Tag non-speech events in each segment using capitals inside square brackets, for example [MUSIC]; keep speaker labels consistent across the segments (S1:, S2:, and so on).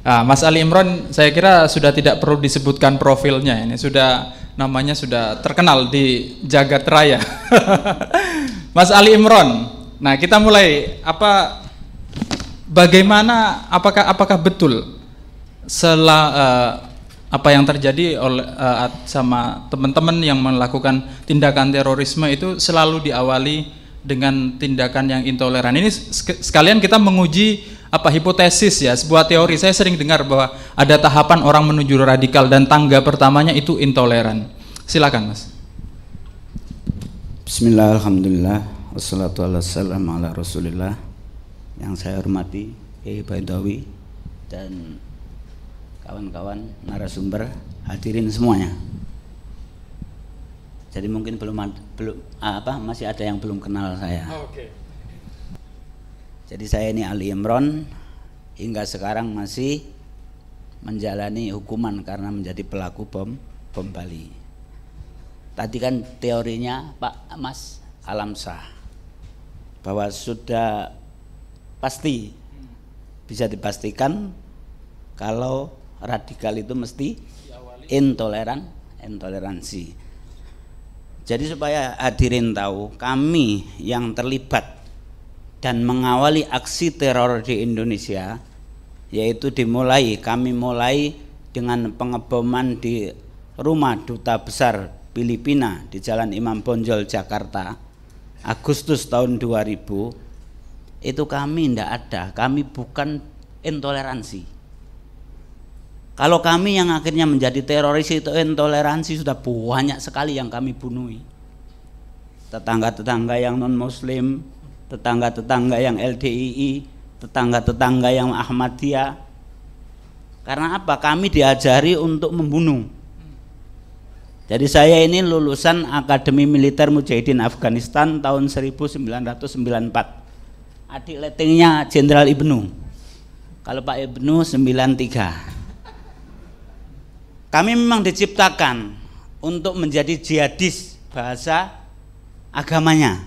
S1: Nah, Mas Ali Imron, saya kira sudah tidak perlu disebutkan profilnya. Ini sudah namanya sudah terkenal di jagat raya. [LAUGHS] Mas Ali Imron. Nah, kita mulai apa bagaimana apakah apakah betul setelah eh, uh, apa yang terjadi oleh uh, sama teman-teman yang melakukan tindakan terorisme itu selalu diawali dengan tindakan yang intoleran. Ini sekalian kita menguji apa hipotesis ya, sebuah teori. Saya sering dengar bahwa ada tahapan orang menuju radikal dan tangga pertamanya itu intoleran. Silakan, Mas.
S2: Bismillah, alhamdulillah, wassalatu wassalam ala rasulillah yang saya hormati Kiai Baidawi dan kawan-kawan narasumber hadirin semuanya. Jadi mungkin belum belum ah, apa masih ada yang belum kenal saya. oh, Okay. Jadi saya ini Ali Imron hingga sekarang masih menjalani hukuman karena menjadi pelaku bom bom Bali. Tadi kan teorinya Pak Mas alam bahwa sudah pasti bisa dipastikan kalau radikal itu mesti intoleran intoleransi. Jadi supaya hadirin tahu kami yang terlibat dan mengawali aksi teror di Indonesia yaitu dimulai kami mulai dengan pengeboman di rumah duta besar Filipina di Jalan Imam Bonjol Jakarta Agustus tahun 2000 itu kami tidak ada kami bukan intoleransi kalau kami yang akhirnya menjadi teroris itu intoleransi sudah banyak sekali yang kami bunuhi tetangga-tetangga yang non muslim tetangga-tetangga yang LDII, tetangga-tetangga yang Ahmadiyah. Karena apa? Kami diajari untuk membunuh. Jadi saya ini lulusan Akademi Militer Mujahidin Afghanistan tahun 1994. Adik Letingnya Jenderal Ibnu. Kalau Pak Ibnu 93. Kami memang diciptakan untuk menjadi jihadis bahasa agamanya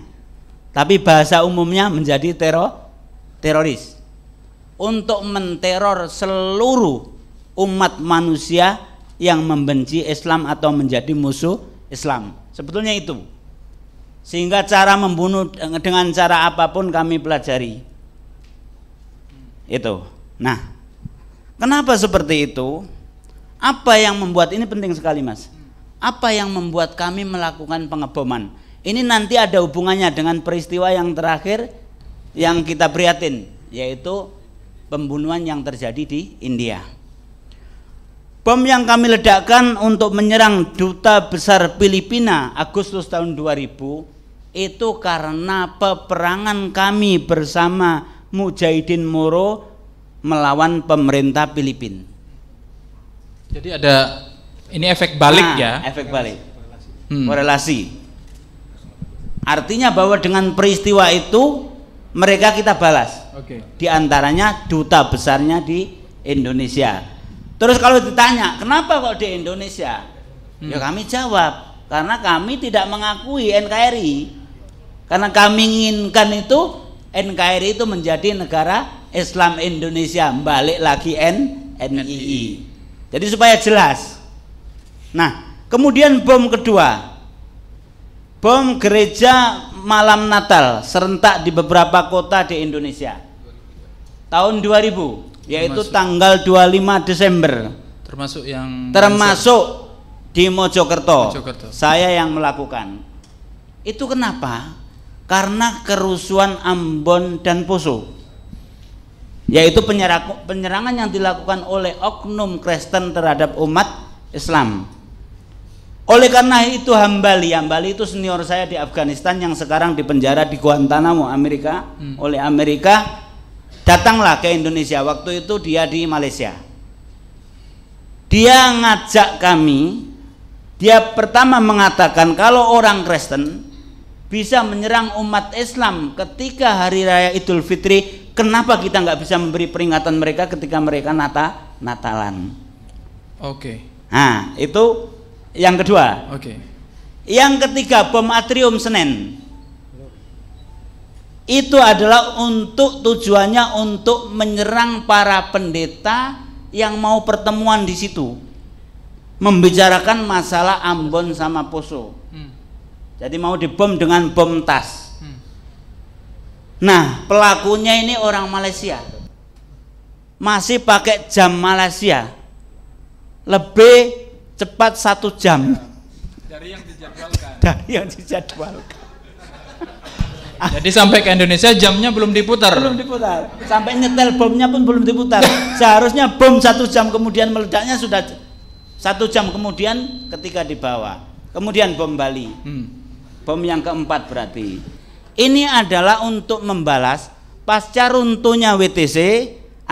S2: tapi bahasa umumnya menjadi teror teroris untuk menteror seluruh umat manusia yang membenci Islam atau menjadi musuh Islam. Sebetulnya itu. Sehingga cara membunuh eh, dengan cara apapun kami pelajari. Itu. Nah, kenapa seperti itu? Apa yang membuat ini penting sekali, Mas? Apa yang membuat kami melakukan pengeboman? Ini nanti ada hubungannya dengan peristiwa yang terakhir yang kita prihatin, yaitu pembunuhan yang terjadi di India. Bom yang kami ledakkan untuk menyerang duta besar Filipina Agustus tahun 2000 itu karena peperangan kami bersama Mujahidin Moro melawan pemerintah Filipin.
S1: Jadi ada
S2: ini efek balik nah, ya. Efek balik. Hmm. Korelasi. Artinya bahwa dengan peristiwa itu mereka kita balas. Oke. Okay. Di antaranya duta besarnya di Indonesia. Terus kalau ditanya, kenapa kok di Indonesia? Hmm. Ya kami jawab, karena kami tidak mengakui NKRI. Karena kami inginkan itu NKRI itu menjadi negara Islam Indonesia, balik lagi N NII. Jadi supaya jelas. Nah, kemudian bom kedua bom gereja malam Natal serentak di beberapa kota di Indonesia tahun 2000 yaitu termasuk, tanggal 25 Desember termasuk yang termasuk di Mojokerto, Mojokerto saya yang melakukan itu kenapa karena kerusuhan Ambon dan Poso yaitu penyerangan yang dilakukan oleh oknum Kristen terhadap umat Islam oleh karena itu Hambali, Hambali itu senior saya di Afghanistan yang sekarang dipenjara di Guantanamo Amerika hmm. oleh Amerika. Datanglah ke Indonesia. Waktu itu dia di Malaysia. Dia ngajak kami, dia pertama mengatakan kalau orang Kristen bisa menyerang umat Islam ketika hari raya Idul Fitri, kenapa kita nggak bisa memberi peringatan mereka ketika mereka nata Natalan? Oke. Okay. Nah, itu yang kedua. Oke. Okay. Yang ketiga bom atrium Senen. Itu adalah untuk tujuannya untuk menyerang para pendeta yang mau pertemuan di situ. Membicarakan masalah Ambon sama Poso. Hmm. Jadi mau dibom dengan bom tas. Hmm. Nah, pelakunya ini orang Malaysia. Masih pakai jam Malaysia. Lebih cepat satu jam dari yang dijadwalkan dari yang dijadwalkan jadi sampai ke
S1: Indonesia jamnya belum
S2: diputar belum diputar sampai nyetel bomnya pun belum diputar seharusnya bom satu jam kemudian meledaknya sudah satu jam kemudian ketika dibawa kemudian bom Bali hmm. bom yang keempat berarti ini adalah untuk membalas pasca runtuhnya WTC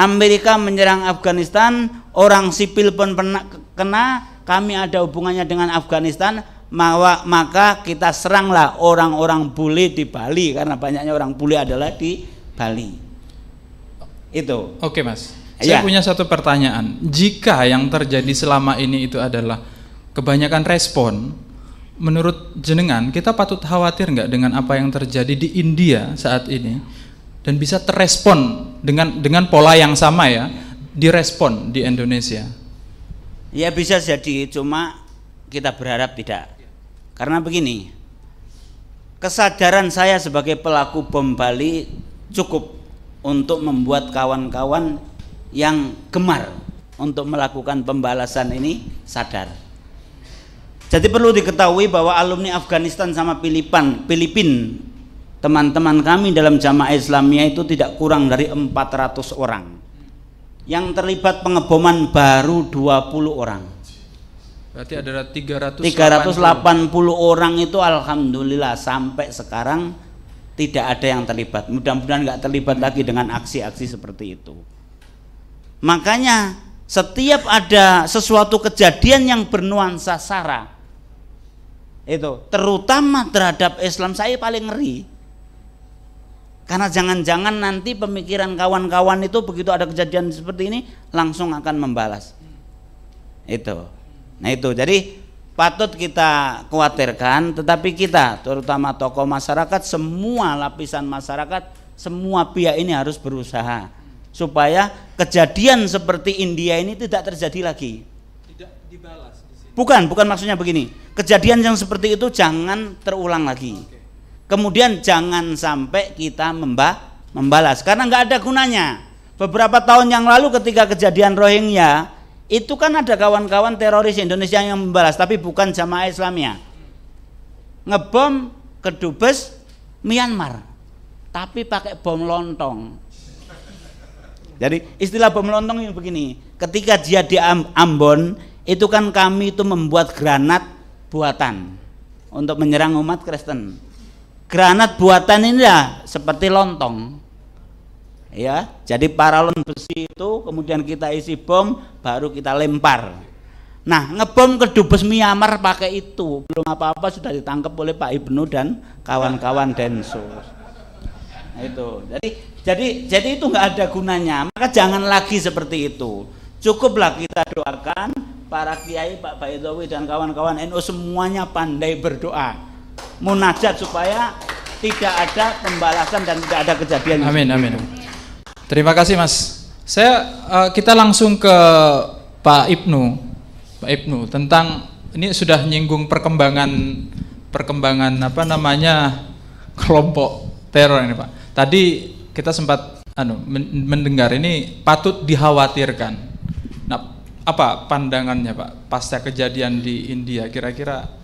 S2: Amerika menyerang Afghanistan orang sipil pun pernah kena kami ada hubungannya dengan Afghanistan maka kita seranglah orang-orang bule di Bali karena banyaknya orang bule adalah di Bali itu oke mas
S1: ya. saya iya. punya satu pertanyaan jika yang terjadi selama ini itu adalah kebanyakan respon menurut jenengan kita patut khawatir nggak dengan apa yang terjadi di India saat ini dan bisa terespon dengan dengan pola yang sama ya direspon di Indonesia
S2: Ya bisa jadi, cuma kita berharap tidak. Karena begini, kesadaran saya sebagai pelaku bom Bali cukup untuk membuat kawan-kawan yang gemar untuk melakukan pembalasan ini sadar. Jadi perlu diketahui bahwa alumni Afghanistan sama Filipan Filipin teman-teman kami dalam jamaah Islamnya itu tidak kurang dari 400 orang yang terlibat pengeboman baru 20 orang. Berarti ada 380. 380 orang itu alhamdulillah sampai sekarang tidak ada yang terlibat. Mudah-mudahan nggak terlibat lagi dengan aksi-aksi seperti itu. Makanya setiap ada sesuatu kejadian yang bernuansa sara itu terutama terhadap Islam saya paling ngeri karena jangan-jangan nanti pemikiran kawan-kawan itu begitu ada kejadian seperti ini langsung akan membalas. Itu. Nah itu. Jadi patut kita khawatirkan tetapi kita terutama tokoh masyarakat semua lapisan masyarakat semua pihak ini harus berusaha supaya kejadian seperti India ini tidak terjadi lagi. Tidak dibalas. Bukan, bukan maksudnya begini. Kejadian yang seperti itu jangan terulang lagi. Okay. Kemudian jangan sampai kita membalas karena nggak ada gunanya. Beberapa tahun yang lalu ketika kejadian Rohingya itu kan ada kawan-kawan teroris Indonesia yang membalas tapi bukan jamaah Islamnya. Ngebom kedubes Myanmar tapi pakai bom lontong. Jadi istilah bom lontong yang begini, ketika dia di Ambon itu kan kami itu membuat granat buatan untuk menyerang umat Kristen granat buatan ini ya seperti lontong ya jadi paralon besi itu kemudian kita isi bom baru kita lempar nah ngebom ke dubes Myanmar pakai itu belum apa-apa sudah ditangkap oleh Pak Ibnu dan kawan-kawan Densus nah, itu jadi jadi jadi itu nggak ada gunanya maka jangan lagi seperti itu cukuplah kita doakan para kiai Pak Baidowi dan kawan-kawan NU semuanya pandai berdoa munajat supaya tidak ada pembalasan dan tidak ada kejadian. Amin
S1: amin. Terima kasih Mas. Saya uh, kita langsung ke Pak Ibnu. Pak Ibnu tentang ini sudah nyinggung perkembangan perkembangan apa namanya [LAUGHS] kelompok teror ini Pak. Tadi kita sempat anu mendengar ini patut dikhawatirkan. Nah, apa pandangannya Pak pasca kejadian di India kira-kira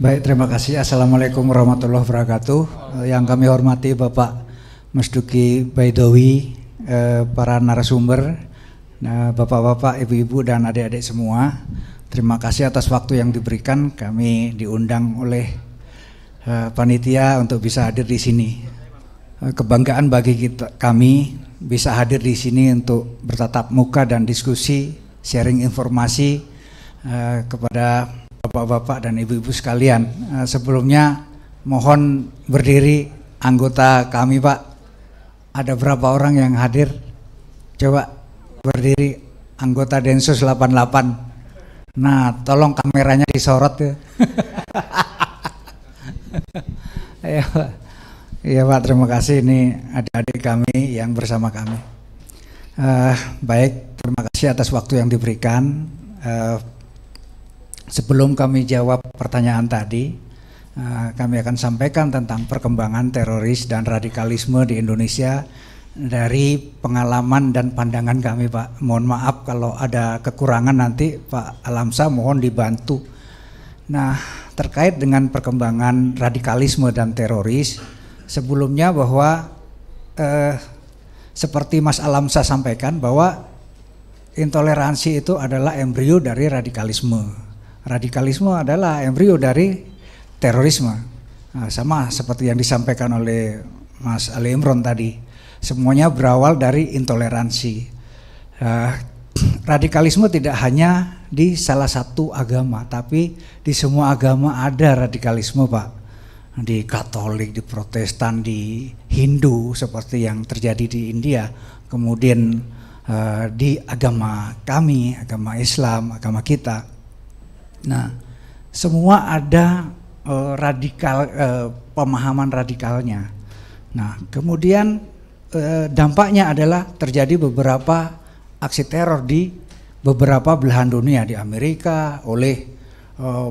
S3: Baik, terima kasih. Assalamualaikum warahmatullahi wabarakatuh. Eh, yang kami hormati Bapak Mas Duki Baidowi, eh, para narasumber, eh, Bapak-bapak, Ibu-ibu dan adik-adik semua. Terima kasih atas waktu yang diberikan. Kami diundang oleh panitia untuk bisa hadir di sini. Kebanggaan bagi kita kami bisa hadir di sini untuk bertatap muka dan diskusi, sharing informasi kepada Bapak-bapak dan ibu-ibu sekalian, eh, sebelumnya mohon berdiri anggota kami Pak. Ada berapa orang yang hadir? Coba berdiri anggota Densus 88. Nah, tolong kameranya disorot ya. [LAUGHS] Ayo, Pak. Iya, Pak, terima kasih ini adik-adik kami yang bersama kami. Uh, baik, terima kasih atas waktu yang diberikan. Uh, Sebelum kami jawab pertanyaan tadi, eh, kami akan sampaikan tentang perkembangan teroris dan radikalisme di Indonesia dari pengalaman dan pandangan kami Pak. Mohon maaf kalau ada kekurangan nanti Pak Alamsa mohon dibantu. Nah, terkait dengan perkembangan radikalisme dan teroris, sebelumnya bahwa eh, seperti Mas Alamsa sampaikan bahwa intoleransi itu adalah embrio dari radikalisme radikalisme adalah embrio dari terorisme. Nah, sama seperti yang disampaikan oleh Mas Ali Imron tadi, semuanya berawal dari intoleransi. Uh, [CLEARS THROAT] radikalisme tidak hanya di salah satu agama, tapi di semua agama ada radikalisme, Pak. Di Katolik, di Protestan, di Hindu, seperti yang terjadi di India, kemudian eh, di agama kami, agama Islam, agama kita Nah, semua ada uh, radikal uh, pemahaman radikalnya. Nah, kemudian uh, dampaknya adalah terjadi beberapa aksi teror di beberapa belahan dunia di Amerika oleh uh,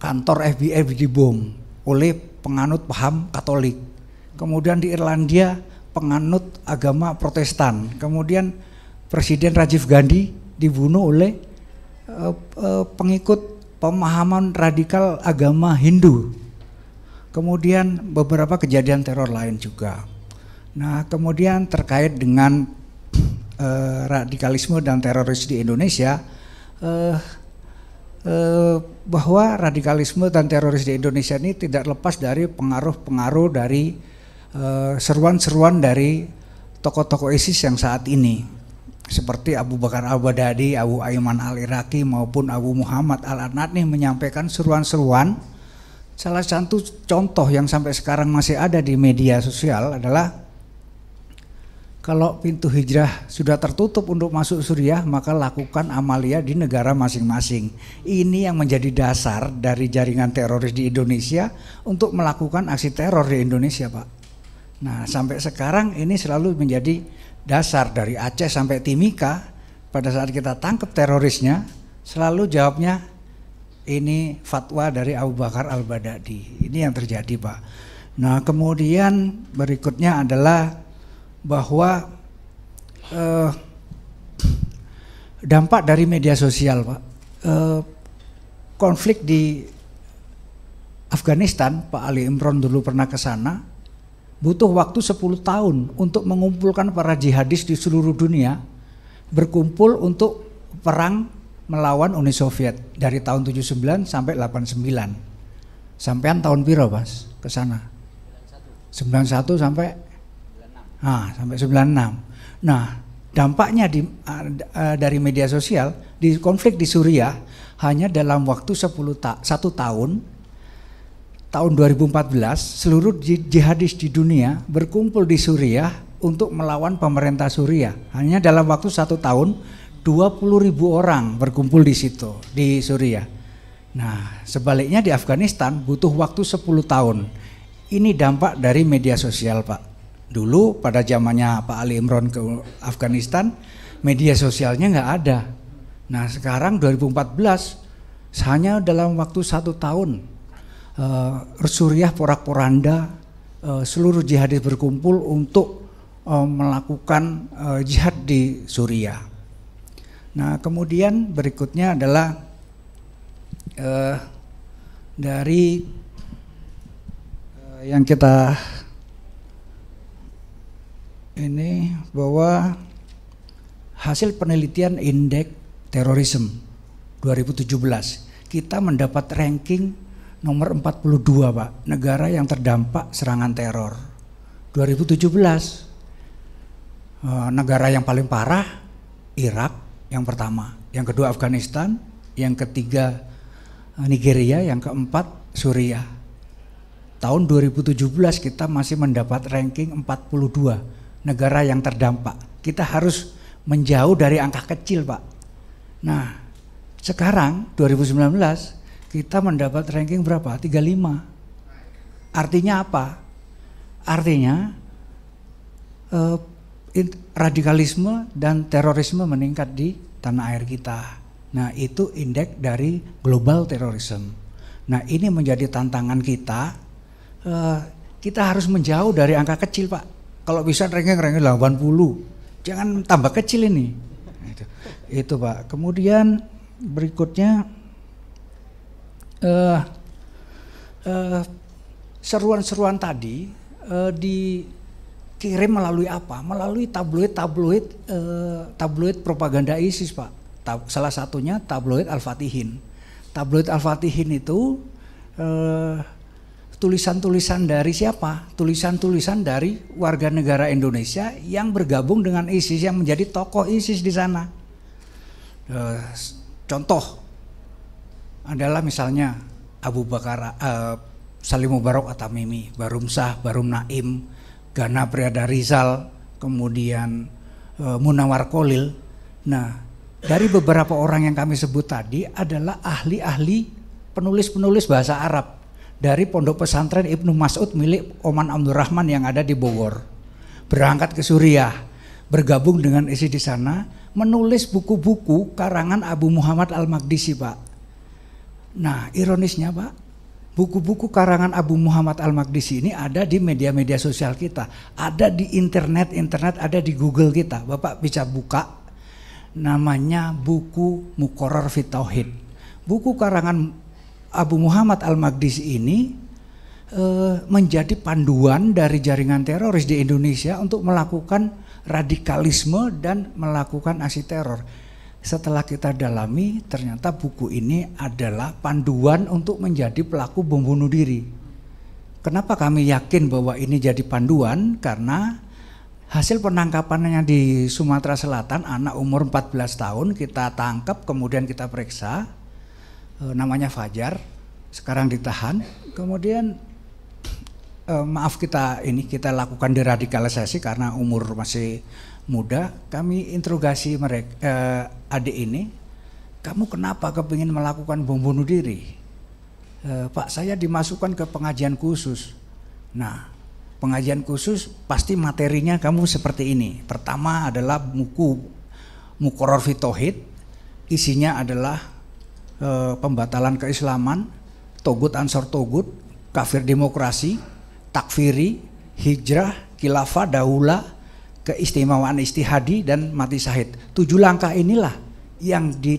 S3: kantor FBI dibom oleh penganut paham Katolik. Kemudian di Irlandia penganut agama Protestan. Kemudian Presiden Rajiv Gandhi dibunuh oleh uh, uh, pengikut pemahaman radikal agama Hindu. Kemudian beberapa kejadian teror lain juga. Nah, kemudian terkait dengan [CLEARS THROAT] eh, radikalisme dan teroris di Indonesia, eh, eh, bahwa radikalisme dan teroris di Indonesia ini tidak lepas dari pengaruh-pengaruh dari eh, seruan-seruan dari tokoh-tokoh ISIS yang saat ini seperti Abu Bakar al badadi Abu Aiman Al-Iraqi maupun Abu Muhammad Al-Anadni menyampaikan seruan-seruan. Salah satu contoh yang sampai sekarang masih ada di media sosial adalah kalau pintu hijrah sudah tertutup untuk masuk Suriah, maka lakukan amalia di negara masing-masing. Ini yang menjadi dasar dari jaringan teroris di Indonesia untuk melakukan aksi teror di Indonesia, Pak. Nah, sampai sekarang ini selalu menjadi dasar dari Aceh sampai Timika pada saat kita tangkap terorisnya selalu jawabnya ini fatwa dari Abu Bakar Al-Badadi. Ini yang terjadi, Pak. Nah, kemudian berikutnya adalah bahwa eh, dampak dari media sosial, Pak. Eh, konflik di Afghanistan, Pak Ali Imron dulu pernah ke sana butuh waktu 10 tahun untuk mengumpulkan para jihadis di seluruh dunia berkumpul untuk perang melawan Uni Soviet dari tahun 79 sampai 89. Sampean tahun piro, Mas? Ke sana. 91 sampai 96. Nah, sampai 96. Nah, dampaknya di, ah, eh, dari media sosial di konflik di Suriah hanya dalam waktu 10 ta 1 tahun tahun 2014 seluruh jihadis di dunia berkumpul di Suriah untuk melawan pemerintah Suriah. Hanya dalam waktu satu tahun 20 ribu orang berkumpul di situ di Suriah. Nah sebaliknya di Afghanistan butuh waktu 10 tahun. Ini dampak dari media sosial Pak. Dulu pada zamannya Pak Ali Imron ke Afghanistan media sosialnya nggak ada. Nah sekarang 2014 hanya dalam waktu satu tahun uh, eh, Suriah porak-poranda uh, seluruh jihadis berkumpul untuk eh, melakukan jihad di Suriah. Nah, kemudian berikutnya adalah dari yang kita ini bahwa hasil penelitian indeks terorisme 2017 kita mendapat ranking nomor 42 Pak, negara yang terdampak serangan teror. 2017 eh, negara yang paling parah Irak yang pertama, yang kedua Afghanistan, yang ketiga eh, Nigeria, yang keempat Suriah. Tahun 2017 kita masih mendapat ranking 42 negara yang terdampak. Kita harus menjauh dari angka kecil, Pak. Nah, sekarang 2019 kita mendapat ranking berapa? 35. Artinya apa? Artinya eh, radikalisme dan terorisme meningkat di tanah air kita. Nah, itu indeks dari global terorisme. Nah, ini menjadi tantangan kita. Eh, kita harus menjauh dari angka kecil, Pak. Kalau bisa ranking-ranking 80. Jangan tambah kecil ini. Nah, itu, itu Pak. Kemudian berikutnya uh, uh, seruan-seruan tadi uh, dikirim melalui apa? Melalui tabloid-tabloid uh, tabloid propaganda ISIS, Pak. Ta salah satunya tabloid Al-Fatihin. Tabloid Al-Fatihin itu uh, tulisan-tulisan dari siapa? Tulisan-tulisan dari warga negara Indonesia yang bergabung dengan ISIS yang menjadi tokoh ISIS di sana. contoh adalah misalnya Abu Bakar uh, Salim Mubarak Atamimi, Barum Sah, Barum Naim, Gana Priyada Rizal, kemudian uh, Munawar Kolil. Nah, dari beberapa orang yang kami sebut tadi adalah ahli-ahli penulis-penulis bahasa Arab dari pondok pesantren Ibnu Mas'ud milik Oman Abdul Rahman yang ada di Bogor. Berangkat ke Suriah, bergabung dengan isi di sana, menulis buku-buku karangan Abu Muhammad Al-Maqdisi, Pak. Nah ironisnya Pak, buku-buku karangan Abu Muhammad Al-Maqdisi ini ada di media-media sosial kita. Ada di internet-internet, ada di Google kita. Bapak bisa buka namanya buku Mukoror Fitohid Buku karangan Abu Muhammad Al-Maqdisi ini eh, menjadi panduan dari jaringan teroris di Indonesia untuk melakukan radikalisme dan melakukan aksi teror setelah kita dalami ternyata buku ini adalah panduan untuk menjadi pelaku bom bunuh diri. Kenapa kami yakin bahwa ini jadi panduan? Karena hasil penangkapannya di Sumatera Selatan anak umur 14 tahun kita tangkap kemudian kita periksa e, namanya Fajar sekarang ditahan kemudian e, maaf kita ini kita lakukan deradikalisasi karena umur masih muda kami interogasi mereka eh, adik ini kamu kenapa kepingin melakukan bom bunuh diri eh, pak saya dimasukkan ke pengajian khusus nah pengajian khusus pasti materinya kamu seperti ini pertama adalah muku mukoror fitohid isinya adalah eh, pembatalan keislaman togut ansor togut kafir demokrasi takfiri hijrah khilafah daulah keistimewaan istihadi dan mati syahid. Tujuh langkah inilah yang di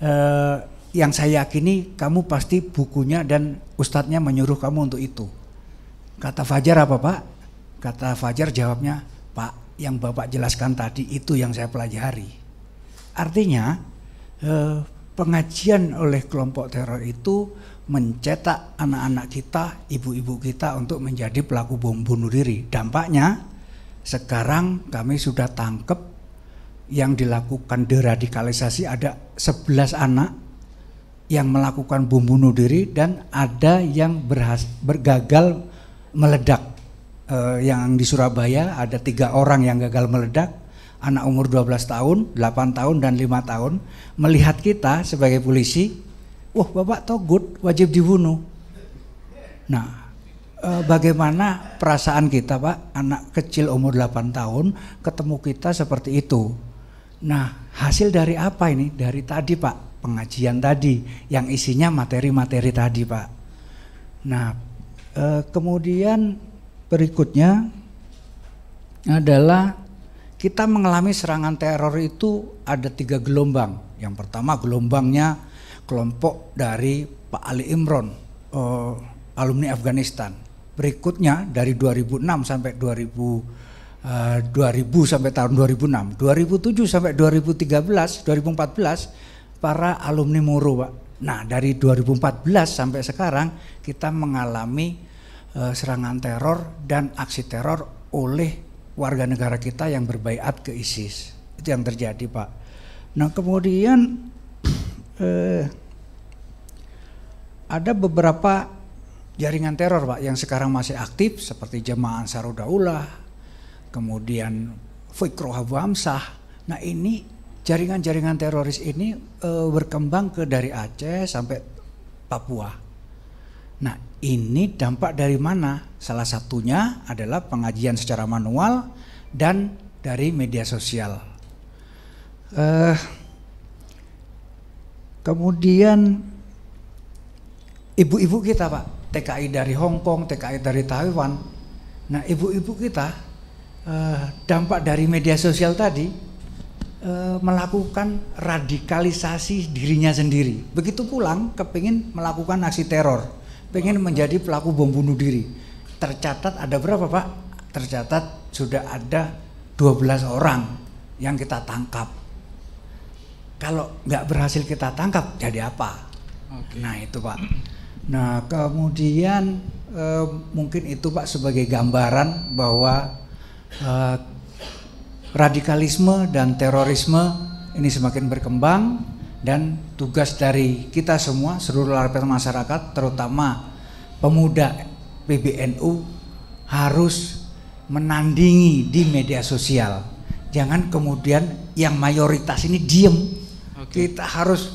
S3: eh, yang saya yakini kamu pasti bukunya dan ustadznya menyuruh kamu untuk itu. Kata Fajar apa Pak? Kata Fajar jawabnya, Pak yang Bapak jelaskan tadi itu yang saya pelajari. Artinya eh, pengajian oleh kelompok teror itu mencetak anak-anak kita, ibu-ibu kita untuk menjadi pelaku bom bunuh diri. Dampaknya sekarang kami sudah tangkep yang dilakukan deradikalisasi ada 11 anak yang melakukan bom bunuh diri dan ada yang berhas bergagal meledak. E, yang di Surabaya ada tiga orang yang gagal meledak, anak umur 12 tahun, 8 tahun dan 5 tahun melihat kita sebagai polisi, wah Bapak togut wajib dibunuh. Nah, Eh, bagaimana perasaan kita Pak, anak kecil umur 8 tahun ketemu kita seperti itu. Nah, hasil dari apa ini? Dari tadi Pak, pengajian tadi yang isinya materi-materi tadi Pak. Nah, eh, kemudian berikutnya adalah kita mengalami serangan teror itu ada tiga gelombang. Yang pertama gelombangnya kelompok dari Pak Ali Imron, uh, alumni Afghanistan berikutnya dari 2006 sampai 2000 uh, 2000 sampai tahun 2006, 2007 sampai 2013, 2014 para alumni Muru, Pak. Nah, dari 2014 sampai sekarang kita mengalami uh, serangan teror dan aksi teror oleh warga negara kita yang berbaiat ke ISIS. Itu yang terjadi, Pak. Nah, kemudian [CLEARS THROAT] eh, ada beberapa jaringan teror Pak yang sekarang masih aktif seperti Jemaah Ansaruddaulah, kemudian Fikro Habamsah. Nah ini jaringan-jaringan teroris ini e, berkembang ke dari Aceh sampai Papua. Nah ini dampak dari mana? Salah satunya adalah pengajian secara manual dan dari media sosial. e, kemudian ibu-ibu kita pak TKI dari Hong Kong, TKI dari Taiwan. Nah, ibu-ibu kita eh, dampak dari media sosial tadi eh, melakukan radikalisasi dirinya sendiri. Begitu pulang, kepingin melakukan aksi teror, pengen menjadi pelaku bom bunuh diri. Tercatat ada berapa Pak? Tercatat sudah ada 12 orang yang kita tangkap. Kalau nggak berhasil kita tangkap, jadi apa? Okay. Nah itu Pak. Nah, kemudian eh, mungkin itu Pak sebagai gambaran bahwa eh, radikalisme dan terorisme ini semakin berkembang dan tugas dari kita semua seluruh lapisan masyarakat terutama pemuda PBNU harus menandingi di media sosial. Jangan kemudian yang mayoritas ini diem. Okay. Kita harus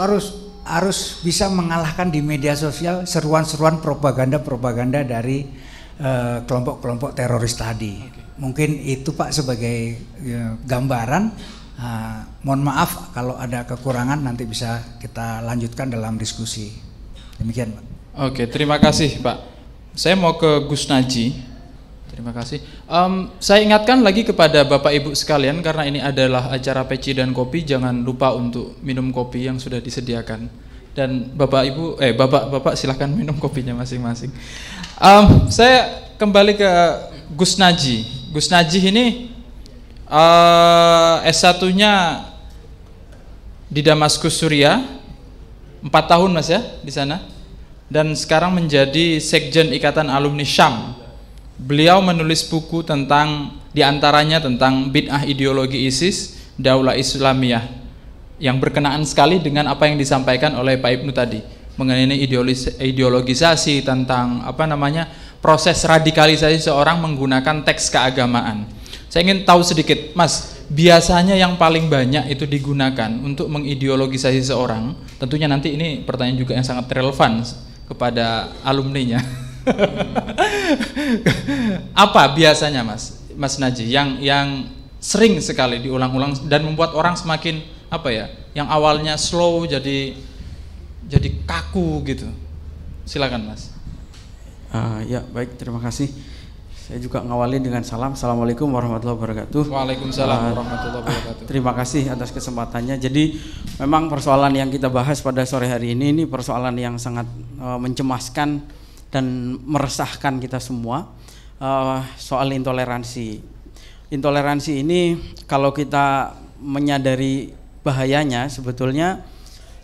S3: harus harus bisa mengalahkan di media sosial seruan-seruan propaganda-propaganda dari eh, kelompok-kelompok uh, teroris tadi. Okay. Mungkin itu Pak sebagai uh, gambaran. Uh, mohon maaf kalau ada kekurangan nanti bisa kita lanjutkan dalam diskusi. Demikian Pak.
S1: Oke, okay, terima kasih Pak. Saya mau ke Gus Naji. Terima kasih. Um, saya ingatkan lagi kepada Bapak Ibu sekalian karena ini adalah acara peci dan kopi, jangan lupa untuk minum kopi yang sudah disediakan dan bapak ibu eh bapak bapak silahkan minum kopinya masing-masing. Um, saya kembali ke Gus Naji. Gus Naji ini uh, eh, S1-nya di Damaskus Suria, empat tahun mas ya di sana, dan sekarang menjadi Sekjen Ikatan Alumni Syam. Beliau menulis buku tentang diantaranya tentang bid'ah ideologi ISIS, Daulah Islamiyah yang berkenaan sekali dengan apa yang disampaikan oleh Pak Ibnu tadi mengenai ideologisasi tentang apa namanya proses radikalisasi seorang menggunakan teks keagamaan. Saya ingin tahu sedikit, Mas, biasanya yang paling banyak itu digunakan untuk mengideologisasi seorang. Tentunya nanti ini pertanyaan juga yang sangat relevan kepada alumninya. [LAUGHS] Apa biasanya, Mas? Mas Naji yang yang sering sekali diulang-ulang dan membuat orang semakin apa ya yang awalnya slow jadi jadi kaku gitu silakan mas
S4: uh, ya baik terima kasih saya juga ngawali dengan salam assalamualaikum warahmatullahi wabarakatuh waalaikumsalam uh, warahmatullahi wabarakatuh terima kasih atas kesempatannya jadi memang persoalan yang kita bahas pada sore hari ini ini persoalan yang sangat uh, mencemaskan dan meresahkan kita semua uh, soal intoleransi intoleransi ini kalau kita menyadari bahayanya sebetulnya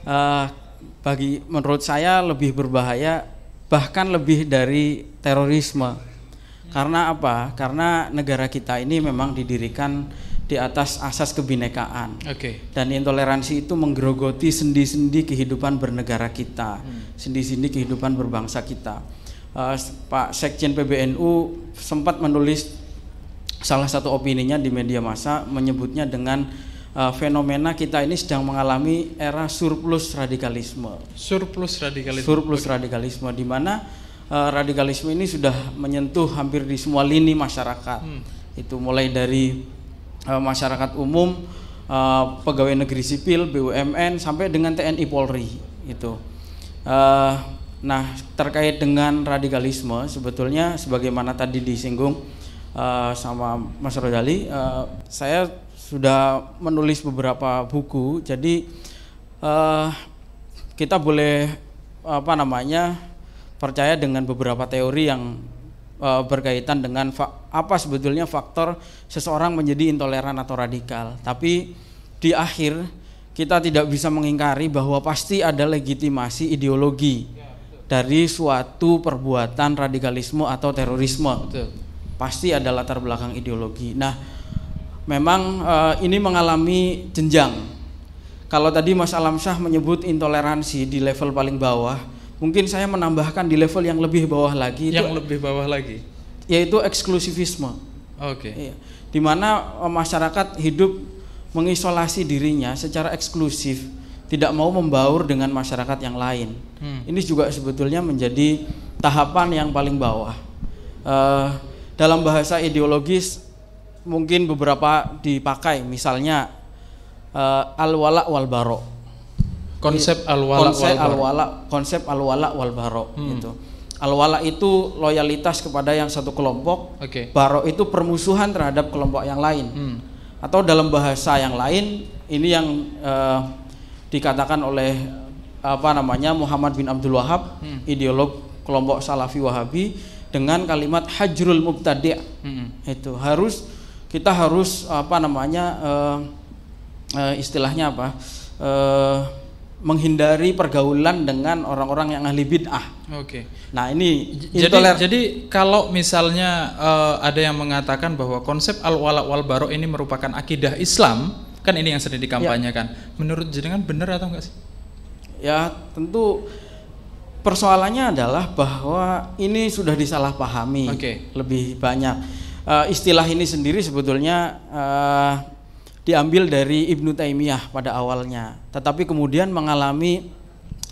S4: uh, bagi menurut saya lebih berbahaya bahkan lebih dari terorisme. Karena apa? Karena negara kita ini memang didirikan di atas asas kebinekaan. Okay. Dan intoleransi itu menggerogoti sendi-sendi kehidupan bernegara kita, hmm. sendi-sendi kehidupan berbangsa kita. Uh, Pak Sekjen PBNU sempat menulis salah satu opininya di media massa menyebutnya dengan Eh, fenomena kita ini sedang mengalami era surplus radikalisme. Surplus radikalisme. Surplus radikalisme di mana uh, radikalisme ini sudah menyentuh hampir di semua lini masyarakat. Hmm. Itu mulai dari uh, masyarakat umum, uh, pegawai negeri sipil, BUMN sampai dengan TNI Polri itu. Uh, nah, terkait dengan radikalisme sebetulnya sebagaimana tadi disinggung uh, sama Mas Rodali, uh, saya sudah menulis beberapa buku. Jadi uh, kita boleh apa namanya percaya dengan beberapa teori yang uh, berkaitan dengan apa sebetulnya faktor seseorang menjadi intoleran atau radikal. Tapi di akhir kita tidak bisa mengingkari bahwa pasti ada legitimasi ideologi dari suatu perbuatan radikalisme atau terorisme. Betul. Pasti ada latar belakang ideologi. Nah, memang uh, ini mengalami jenjang. Kalau tadi Mas Alamsyah menyebut intoleransi di level paling bawah, mungkin saya menambahkan di level yang lebih bawah lagi. Yang itu, lebih bawah lagi. Yaitu eksklusivisme. Oke. Okay. Iya. Di mana eh, masyarakat hidup mengisolasi dirinya secara eksklusif, tidak mau membaur dengan masyarakat yang lain. Hmm. Ini juga sebetulnya menjadi tahapan yang paling bawah. Uh, dalam bahasa ideologis mungkin beberapa dipakai misalnya uh, al-wala wal baro. Konsep al-wala konsep al-wala konsep al-wala wal baro hmm. gitu. Al-wala itu loyalitas kepada yang satu kelompok. Okay. Baro itu permusuhan terhadap kelompok yang lain. Hmm. Atau dalam bahasa yang lain ini yang uh, dikatakan oleh apa namanya Muhammad bin Abdul Wahab, hmm. ideolog kelompok Salafi Wahabi dengan kalimat hajrul mubtadi'. Hmm. Itu harus kita harus apa namanya uh, uh, istilahnya apa uh, menghindari pergaulan dengan orang-orang yang ahli bid'ah. Oke. Okay. Nah ini jadi
S1: jadi kalau misalnya uh, ada yang mengatakan bahwa konsep al wala wal baro ini merupakan akidah Islam kan ini yang sering dikampanyekan. Ya. Menurut jenengan benar atau enggak sih?
S4: Ya tentu persoalannya adalah bahwa ini sudah disalahpahami okay. lebih banyak uh, istilah ini sendiri sebetulnya uh, diambil dari Ibnu Taimiyah pada awalnya, tetapi kemudian mengalami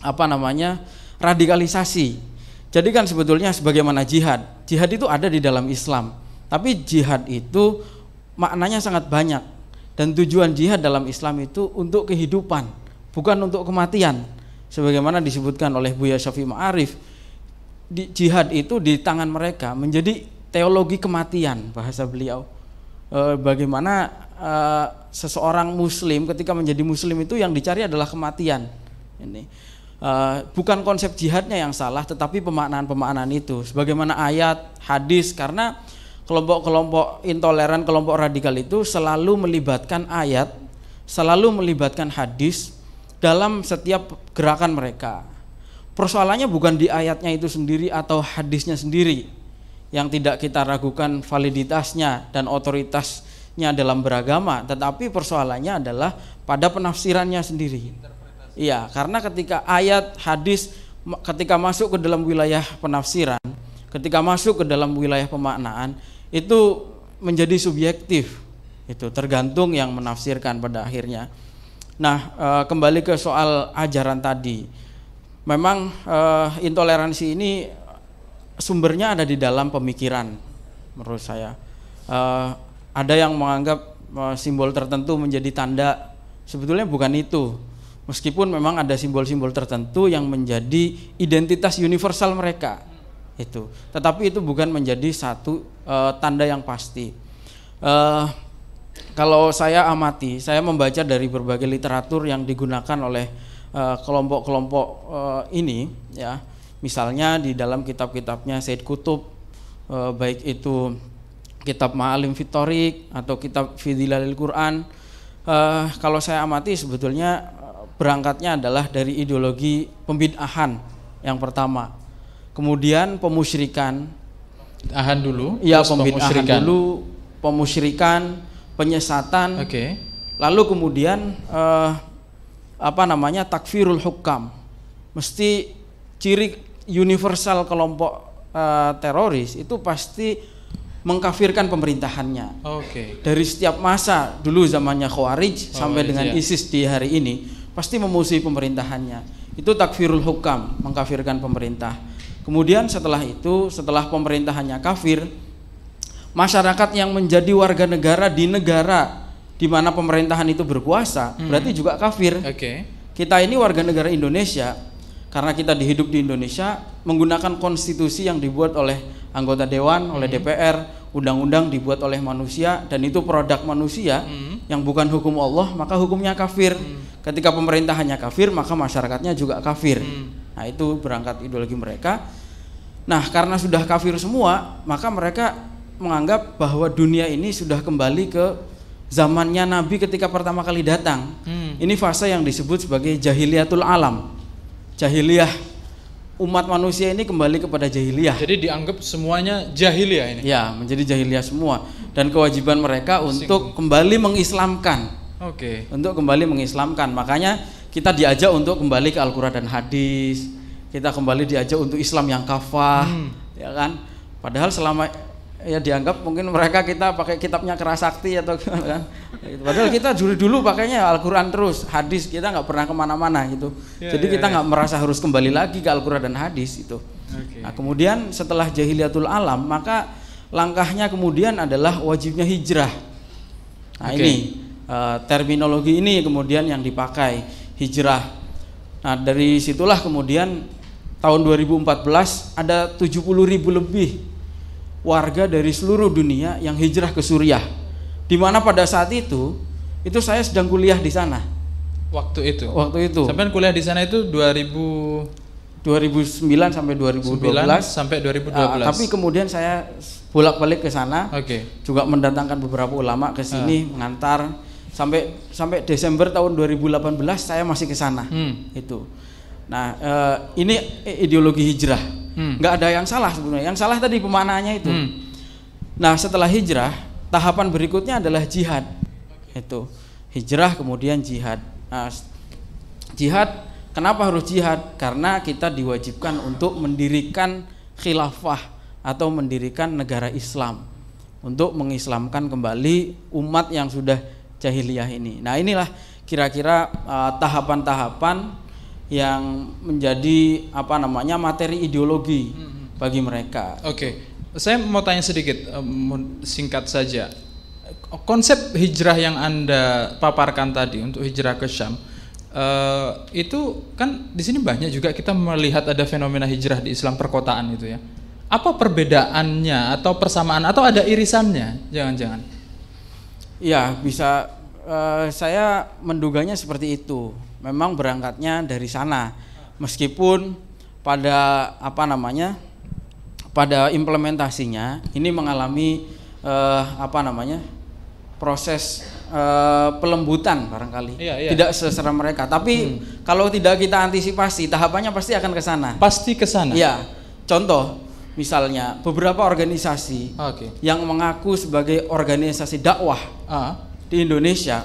S4: apa namanya radikalisasi. Jadi kan sebetulnya sebagaimana jihad, jihad itu ada di dalam Islam, tapi jihad itu maknanya sangat banyak dan tujuan jihad dalam Islam itu untuk kehidupan, bukan untuk kematian. Sebagaimana disebutkan oleh Buya Syafi'i Ma'arif, jihad itu di tangan mereka menjadi teologi kematian bahasa beliau. E, bagaimana e, seseorang muslim ketika menjadi muslim itu yang dicari adalah kematian. Ini e, bukan konsep jihadnya yang salah tetapi pemaknaan-pemaknaan itu. Sebagaimana ayat, hadis karena kelompok-kelompok intoleran, kelompok radikal itu selalu melibatkan ayat, selalu melibatkan hadis dalam setiap gerakan mereka. Persoalannya bukan di ayatnya itu sendiri atau hadisnya sendiri, yang tidak kita ragukan validitasnya dan otoritasnya dalam beragama, tetapi persoalannya adalah pada penafsirannya sendiri. Iya, karena ketika ayat, hadis, ketika masuk ke dalam wilayah penafsiran, ketika masuk ke dalam wilayah pemaknaan, itu menjadi subjektif. Itu tergantung yang menafsirkan pada akhirnya. Nah, eh, kembali ke soal ajaran tadi. Memang eh, intoleransi ini sumbernya ada di dalam pemikiran menurut saya. Uh, ada yang menganggap uh, simbol tertentu menjadi tanda, sebetulnya bukan itu. Meskipun memang ada simbol-simbol tertentu yang menjadi identitas universal mereka itu, tetapi itu bukan menjadi satu uh, tanda yang pasti. Uh, kalau saya amati, saya membaca dari berbagai literatur yang digunakan oleh kelompok-kelompok uh, uh, ini, ya Misalnya di dalam kitab-kitabnya Said Kutub, eh, baik itu kitab Ma'alim Fitorik atau kitab Fidilalil Quran, eh, kalau saya amati sebetulnya berangkatnya adalah dari ideologi pembid'ahan yang pertama. Kemudian pemusyrikan. Ahan dulu? Iya, pemusyrikan dulu, pemusyrikan, penyesatan. Oke. Okay. Lalu kemudian eh, apa namanya takfirul hukam mesti ciri universal kelompok uh, teroris itu pasti mengkafirkan pemerintahannya. Oke. Okay. Dari setiap masa dulu zamannya Khawarij oh, sampai iya. dengan ISIS di hari ini pasti memusuhi pemerintahannya. Itu takfirul hukam, mengkafirkan pemerintah. Kemudian setelah itu, setelah pemerintahannya kafir, masyarakat yang menjadi warga negara di negara di mana pemerintahan itu berkuasa, hmm. berarti juga kafir. Oke. Okay. Kita ini warga negara Indonesia, karena kita dihidup di Indonesia menggunakan konstitusi yang dibuat oleh anggota dewan, hmm. oleh DPR, undang-undang dibuat oleh manusia dan itu produk manusia hmm. yang bukan hukum Allah, maka hukumnya kafir. Hmm. Ketika hanya kafir, maka masyarakatnya juga kafir. Hmm. Nah, itu berangkat ideologi mereka. Nah, karena sudah kafir semua, maka mereka menganggap bahwa dunia ini sudah kembali ke zamannya Nabi ketika pertama kali datang. Hmm. Ini fase yang disebut sebagai jahiliyatul alam jahiliyah umat manusia ini kembali kepada jahiliyah. Jadi dianggap semuanya jahiliyah ini. Ya, menjadi jahiliyah semua dan kewajiban mereka untuk Singgung. kembali mengislamkan. Oke. Okay. Untuk kembali mengislamkan. Makanya kita diajak untuk kembali ke Al-Qur'an dan hadis. Kita kembali diajak untuk Islam yang kafah, hmm. ya kan? Padahal selama ya dianggap mungkin mereka kita pakai kitabnya kerasakti atau gimana kan padahal kita dulu dulu pakainya Al-Quran terus hadis kita nggak pernah kemana-mana gitu ya, jadi ya, kita ya. nggak ya. merasa harus kembali lagi ke Al-Quran dan hadis itu okay. nah kemudian setelah jahiliatul alam maka langkahnya kemudian adalah wajibnya hijrah nah okay. ini uh, terminologi ini kemudian yang dipakai hijrah nah dari situlah kemudian tahun 2014 ada 70 ribu lebih warga dari seluruh dunia yang hijrah ke Suriah. Di mana pada saat itu itu saya sedang kuliah di sana. Waktu itu. Waktu itu. Sampai kuliah di sana itu 2000 2009 sampai 2012 sampai 2012. Uh, ah, tapi kemudian saya bolak-balik ke sana. Oke. Okay. Juga mendatangkan beberapa ulama ke sini uh. mengantar sampai sampai Desember tahun 2018 saya masih ke sana. Hmm. Itu. Nah, uh, ini ideologi hijrah hmm. nggak ada yang salah sebenarnya yang salah tadi pemanahnya itu hmm. nah setelah hijrah tahapan berikutnya adalah jihad itu hijrah kemudian jihad nah, jihad kenapa harus jihad karena kita diwajibkan untuk mendirikan khilafah atau mendirikan negara Islam untuk mengislamkan kembali umat yang sudah jahiliyah ini nah inilah kira-kira uh, tahapan-tahapan yang menjadi apa namanya materi ideologi hmm. hmm. bagi mereka. Oke, okay. saya mau tanya sedikit eh, singkat saja.
S1: Konsep hijrah yang anda paparkan tadi untuk hijrah ke Syam eh, itu kan di sini banyak juga kita melihat ada fenomena hijrah di Islam perkotaan itu ya. Apa perbedaannya atau persamaan atau ada irisannya?
S4: Jangan-jangan? Ya bisa uh, saya menduganya seperti itu memang berangkatnya dari sana. Meskipun pada apa namanya? pada implementasinya ini mengalami eh, apa namanya? proses uh, pelembutan barangkali iya, iya. tidak seseram mereka tapi hmm. kalau tidak kita antisipasi tahapannya pasti akan ke sana pasti ke sana ya contoh misalnya beberapa organisasi okay. yang mengaku sebagai organisasi dakwah uh. di Indonesia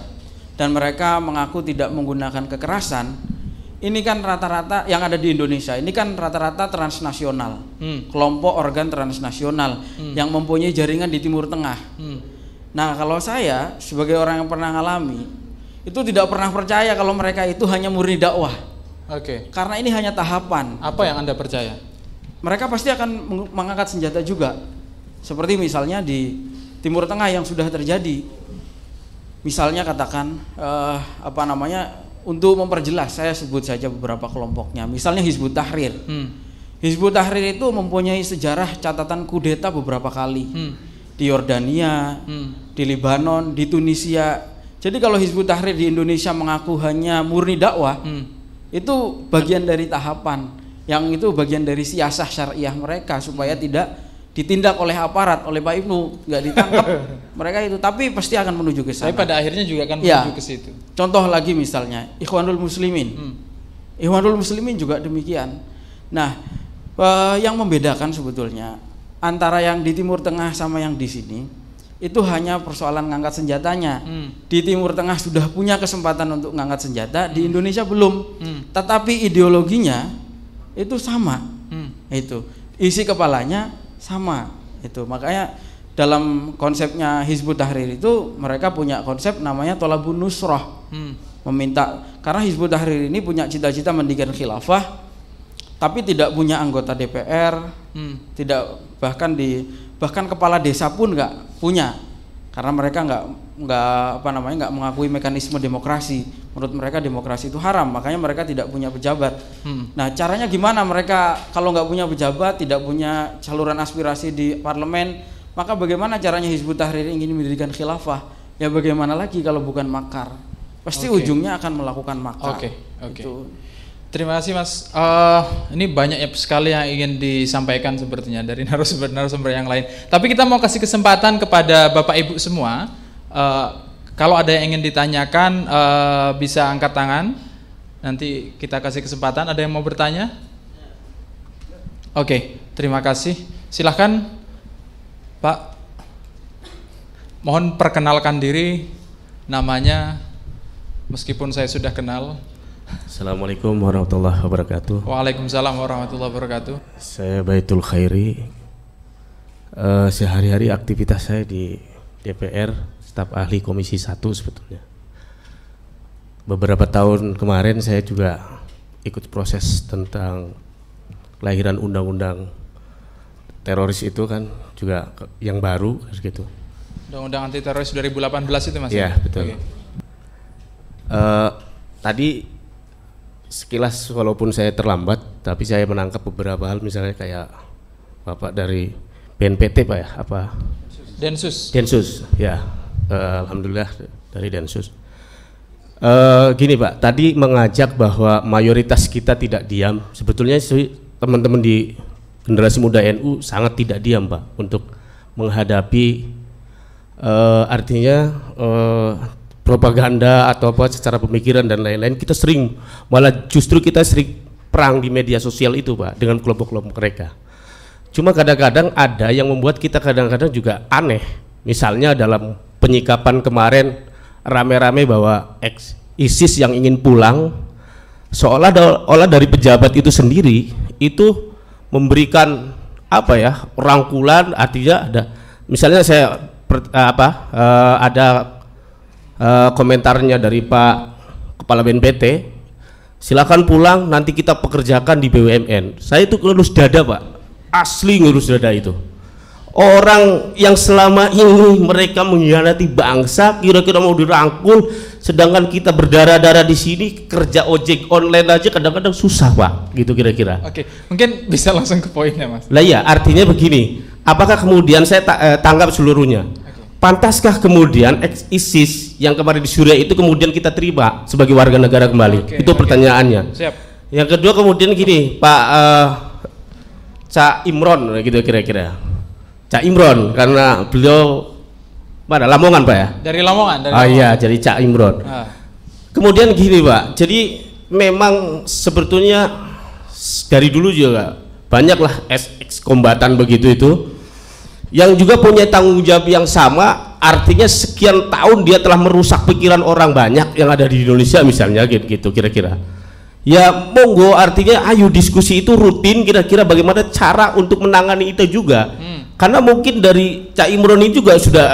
S4: dan mereka mengaku tidak menggunakan kekerasan, ini kan rata-rata yang ada di Indonesia, ini kan rata-rata transnasional, hmm. kelompok organ transnasional hmm. yang mempunyai jaringan di Timur Tengah. Hmm. Nah, kalau saya sebagai orang yang pernah alami, itu tidak pernah percaya kalau mereka itu hanya murni dakwah. Oke. Okay. Karena ini hanya tahapan. Apa yang Anda percaya? Mereka pasti akan mengangkat senjata juga. Seperti misalnya di Timur Tengah yang sudah terjadi misalnya katakan uh, apa namanya untuk memperjelas saya sebut saja beberapa kelompoknya misalnya Hizbut Tahrir hmm. Hizbut Tahrir itu mempunyai sejarah catatan kudeta beberapa kali hmm. di Yordania hmm. di Lebanon di Tunisia jadi kalau Hizbut Tahrir di Indonesia mengaku hanya murni dakwah hmm. itu bagian dari tahapan yang itu bagian dari siasah syariah mereka supaya hmm. tidak ditindak oleh aparat oleh Pak Ibnu nggak ditangkap [LAUGHS] mereka itu tapi pasti akan menuju ke sana. Tapi pada akhirnya juga akan ya. menuju ke situ. Contoh lagi misalnya Ikhwanul Muslimin. Hmm. Ikhwanul Muslimin juga demikian. Nah, eh, yang membedakan sebetulnya antara yang di Timur Tengah sama yang di sini itu hanya persoalan ngangkat senjatanya. Hmm. Di Timur Tengah sudah punya kesempatan untuk ngangkat senjata, hmm. di Indonesia belum. Hmm. Tetapi ideologinya itu sama. Hmm. Itu isi kepalanya sama itu makanya dalam konsepnya Hizbut Tahrir itu mereka punya konsep namanya tolabun nusrah hmm. meminta karena Hizbut Tahrir ini punya cita-cita mendirikan khilafah tapi tidak punya anggota DPR hmm. tidak bahkan di bahkan kepala desa pun nggak punya karena mereka nggak nggak apa namanya nggak mengakui mekanisme demokrasi menurut mereka demokrasi itu haram makanya mereka tidak punya pejabat hmm. nah caranya gimana mereka kalau nggak punya pejabat tidak punya saluran aspirasi di parlemen maka bagaimana caranya Hizbut Tahrir ingin mendirikan khilafah ya bagaimana lagi kalau bukan makar pasti okay. ujungnya akan melakukan makar okay.
S1: okay. Itu. Terima kasih Mas. Uh, ini banyak sekali yang ingin disampaikan sepertinya dari [LAUGHS] narasumber-narasumber yang lain. Tapi kita mau kasih kesempatan kepada Bapak Ibu semua. Uh, kalau ada yang ingin ditanyakan uh, bisa angkat tangan. Nanti kita kasih kesempatan. Ada yang mau bertanya? Oke, okay, terima kasih. Silahkan Pak. Mohon perkenalkan diri, namanya, meskipun saya sudah kenal.
S5: Assalamualaikum warahmatullahi wabarakatuh.
S1: Waalaikumsalam warahmatullahi wabarakatuh.
S5: Saya Baitul Khairi. Uh, sehari-hari aktivitas saya di DPR, staf ahli Komisi 1 sebetulnya. Beberapa tahun kemarin saya juga ikut proses tentang kelahiran undang-undang teroris itu kan juga yang baru gitu.
S1: Undang-undang anti teroris 2018 itu Mas. Ya? Iya, betul. Okay.
S5: Uh, eh, tadi sekilas walaupun saya terlambat, tapi saya menangkap beberapa hal misalnya kayak Bapak dari BNPT Pak ya, apa? Densus. Densus, ya. Uh, Alhamdulillah dari Densus. Uh, gini Pak, tadi mengajak bahwa mayoritas kita tidak diam. Sebetulnya teman-teman di generasi muda NU sangat tidak diam Pak untuk menghadapi uh, artinya uh, propaganda atau apa secara pemikiran dan lain-lain kita sering malah justru kita sering perang di media sosial itu pak dengan kelompok-kelompok mereka cuma kadang-kadang ada yang membuat kita kadang-kadang juga aneh misalnya dalam penyikapan kemarin rame-rame bahwa ex ISIS yang ingin pulang seolah-olah dari pejabat itu sendiri itu memberikan apa ya rangkulan artinya ada misalnya saya eh, apa eh, ada Eh, komentarnya dari Pak Kepala BNPT silakan pulang nanti kita pekerjakan di BUMN saya itu lulus dada Pak asli ngurus dada itu orang yang selama ini mereka mengkhianati bangsa kira-kira mau dirangkul sedangkan kita berdarah-darah di sini kerja ojek online aja kadang-kadang susah Pak gitu kira-kira oke mungkin bisa langsung ke poinnya Mas lah ya, artinya begini apakah kemudian saya eh, tanggap seluruhnya pantaskah kemudian ISIS yang kemarin di Suriah itu kemudian kita terima sebagai warga negara kembali? Okay, itu okay. pertanyaannya. Siap. Yang kedua kemudian gini, Pak uh, Cak Imron gitu kira-kira. Cak Imron karena beliau mana Lamongan Pak ya?
S1: Dari Lamongan. Dari ah iya, Lamongan. iya,
S5: jadi Cak Imron. Ah. Kemudian gini Pak, jadi memang sebetulnya dari dulu juga banyaklah ex kombatan begitu itu yang juga punya tanggung jawab yang sama artinya sekian tahun dia telah merusak pikiran orang banyak yang ada di Indonesia misalnya gitu, gitu kira-kira ya monggo artinya ayo diskusi itu rutin kira-kira bagaimana cara untuk menangani itu juga hmm. karena mungkin dari Cak ini juga sudah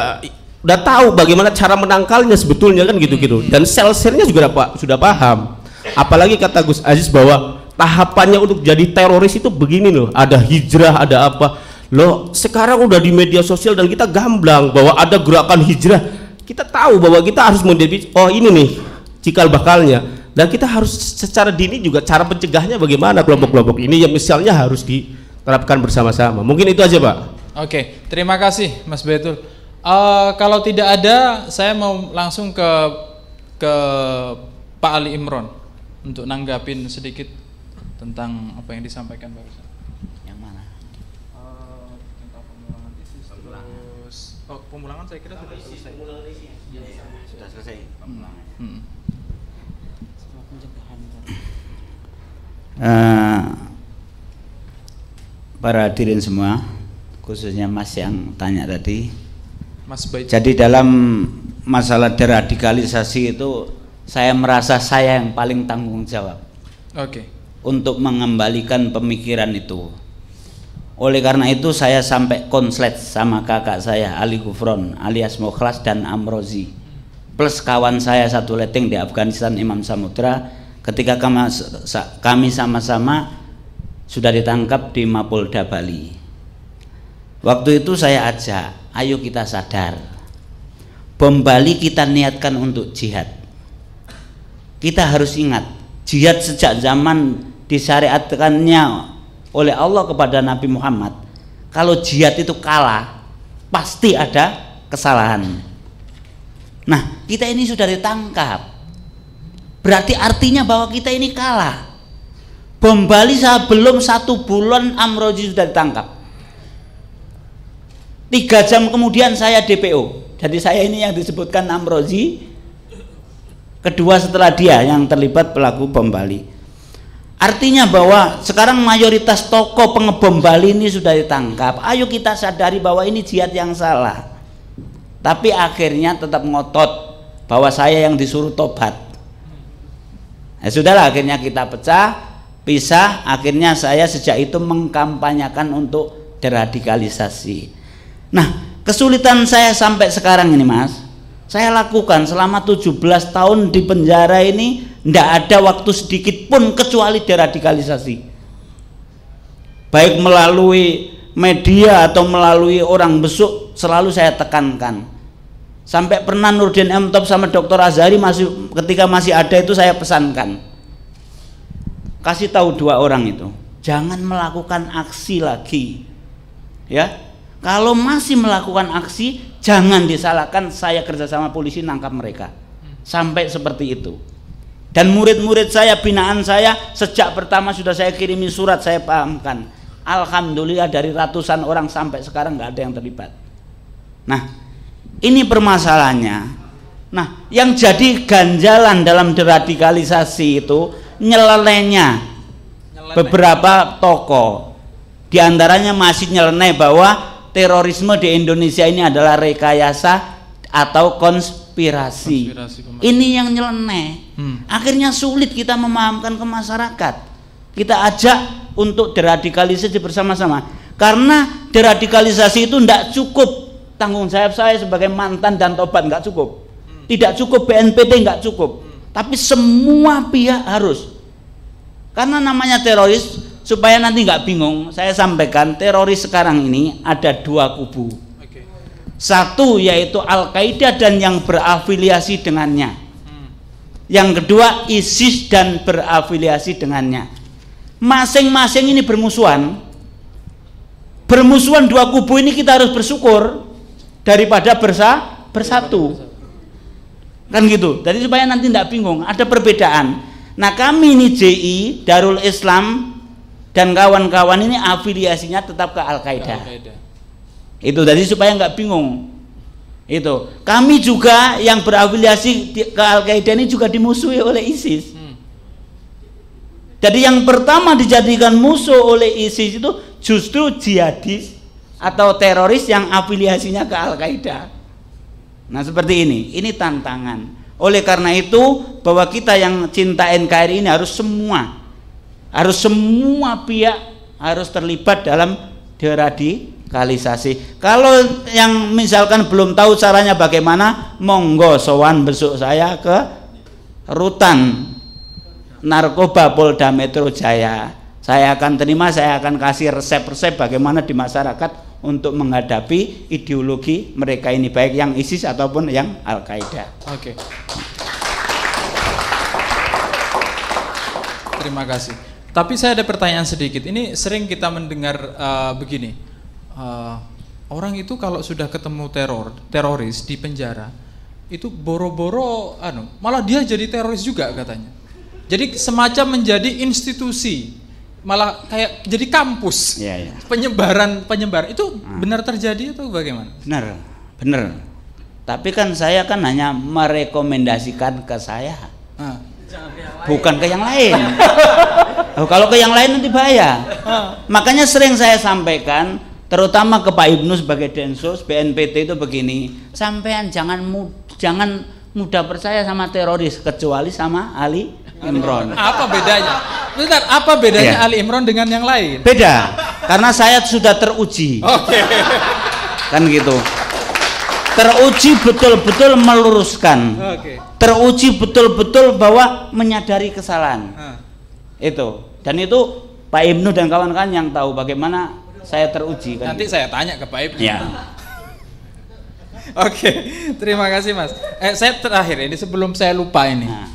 S5: udah tahu bagaimana cara menangkalnya sebetulnya kan gitu-gitu hmm. dan sel-selnya juga dapat sudah paham apalagi kata Gus Aziz bahwa tahapannya untuk jadi teroris itu begini loh ada hijrah ada apa lo sekarang udah di media sosial dan kita gamblang bahwa ada gerakan hijrah. Kita tahu bahwa kita harus mendidik, oh ini nih cikal bakalnya dan kita harus secara dini juga cara pencegahnya bagaimana kelompok-kelompok ini yang misalnya harus diterapkan bersama-sama. Mungkin itu aja, Pak.
S1: Oke, terima kasih Mas Betul. Uh, kalau tidak ada, saya mau langsung ke ke Pak Ali Imron untuk nanggapin sedikit tentang apa yang disampaikan barusan. pemulangan saya kira sudah selesai. Sudah selesai
S5: hmm. Hmm.
S2: Eh, para hadirin semua, khususnya Mas yang tanya tadi. Mas Baik. Jadi dalam masalah deradikalisasi itu saya merasa saya yang paling tanggung jawab. Oke. Okay. Untuk mengembalikan pemikiran itu oleh karena itu saya sampai konslet sama kakak saya Ali Gufron alias Mokhlas dan Amrozi plus kawan saya satu leting di Afghanistan Imam Samudra ketika kami sama-sama sudah ditangkap di Mapolda Bali. Waktu itu saya ajak, ayo kita sadar. Bom Bali kita niatkan untuk jihad. Kita harus ingat, jihad sejak zaman disyariatkannya oleh Allah kepada Nabi Muhammad kalau jihad itu kalah pasti ada kesalahan nah kita ini sudah ditangkap berarti artinya bahwa kita ini kalah bom Bali belum satu bulan Amroji sudah ditangkap tiga jam kemudian saya DPO jadi saya ini yang disebutkan Amrozi kedua setelah dia yang terlibat pelaku bom Bali Artinya bahwa sekarang mayoritas toko pengebom Bali ini sudah ditangkap. Ayo kita sadari bahwa ini jihad yang salah. Tapi akhirnya tetap ngotot bahwa saya yang disuruh tobat. Ya sudahlah akhirnya kita pecah, pisah, akhirnya saya sejak itu mengkampanyakan untuk deradikalisasi. Nah, kesulitan saya sampai sekarang ini, Mas. Saya lakukan selama 17 tahun di penjara ini tidak ada waktu sedikit pun kecuali deradikalisasi. Baik melalui media atau melalui orang besuk selalu saya tekankan. Sampai pernah Nurdin M Top sama Dr. Azhari masih ketika masih ada itu saya pesankan. Kasih tahu dua orang itu, jangan melakukan aksi lagi. Ya. Kalau masih melakukan aksi, jangan disalahkan saya kerjasama polisi nangkap mereka. Sampai seperti itu. Dan murid-murid saya, binaan saya, sejak pertama sudah saya kirimi surat, saya pahamkan. Alhamdulillah dari ratusan orang sampai sekarang nggak ada yang terlibat. Nah, ini permasalahannya. Nah, yang jadi ganjalan dalam deradikalisasi itu nyelenehnya beberapa toko diantaranya masih nyeleneh bahwa terorisme di Indonesia ini adalah rekayasa atau konspirasi konspirasi. konspirasi Ini yang nyeleneh. Hmm. Akhirnya sulit kita memahamkan ke masyarakat. Kita ajak untuk deradikalisasi bersama-sama. Karena deradikalisasi itu tidak cukup tanggung jawab saya sebagai mantan dan tobat nggak cukup. Hmm. Tidak cukup BNPT nggak cukup. Hmm. Tapi semua pihak harus. Karena namanya teroris supaya nanti nggak bingung, saya sampaikan teroris sekarang ini ada dua kubu satu yaitu Al-Qaeda dan yang berafiliasi dengannya. Yang kedua ISIS dan berafiliasi dengannya. Masing-masing ini bermusuhan. Bermusuhan dua kubu ini kita harus bersyukur daripada bersa bersatu. Kan gitu. Jadi supaya nanti tidak bingung, ada perbedaan. Nah, kami ini JI Darul Islam dan kawan-kawan ini afiliasinya tetap ke Al-Qaeda. Al-Qaeda itu jadi supaya nggak bingung itu kami juga yang berafiliasi ke Al Qaeda ini juga dimusuhi oleh ISIS hmm. jadi yang pertama dijadikan musuh oleh ISIS itu justru jihadis atau teroris yang afiliasinya ke Al Qaeda nah seperti ini ini tantangan oleh karena itu bahwa kita yang cinta NKRI ini harus semua harus semua pihak harus terlibat dalam deradi kalisasi. Kalau yang misalkan belum tahu caranya bagaimana, monggo sowan besok saya ke rutan narkoba Polda Metro Jaya. Saya akan terima, saya akan kasih resep-resep bagaimana di masyarakat untuk menghadapi ideologi mereka ini baik yang ISIS ataupun yang Al Qaeda.
S5: Oke.
S1: Terima kasih. Tapi saya ada pertanyaan sedikit. Ini sering kita mendengar uh, begini uh, orang itu kalau sudah ketemu teror teroris di penjara itu boro-boro anu malah dia jadi teroris juga katanya jadi semacam menjadi institusi malah kayak jadi kampus ya, ya. penyebaran
S2: penyebaran itu hmm. benar
S1: terjadi atau bagaimana
S2: benar benar tapi kan saya kan hanya merekomendasikan ke saya hmm. bukan ke yang lain [LAUGHS] oh, kalau ke yang lain nanti bahaya hmm. makanya sering saya sampaikan terutama ke Pak Ibnu sebagai Densus BNPT itu begini sampean jangan mu, jangan mudah percaya sama teroris kecuali sama Ali Imron
S1: apa bedanya Bentar, apa bedanya ya. Ali Imron dengan yang lain beda
S2: karena saya sudah teruji oke okay. kan gitu teruji betul-betul meluruskan okay. teruji betul-betul bahwa menyadari kesalahan huh. itu dan itu Pak Ibnu dan kawan-kawan yang tahu bagaimana saya teruji kan nanti gitu. saya tanya ke Pak Ibu. ya. [LAUGHS] Oke,
S1: terima kasih Mas. Eh, saya terakhir ini sebelum saya lupa ini. Nah.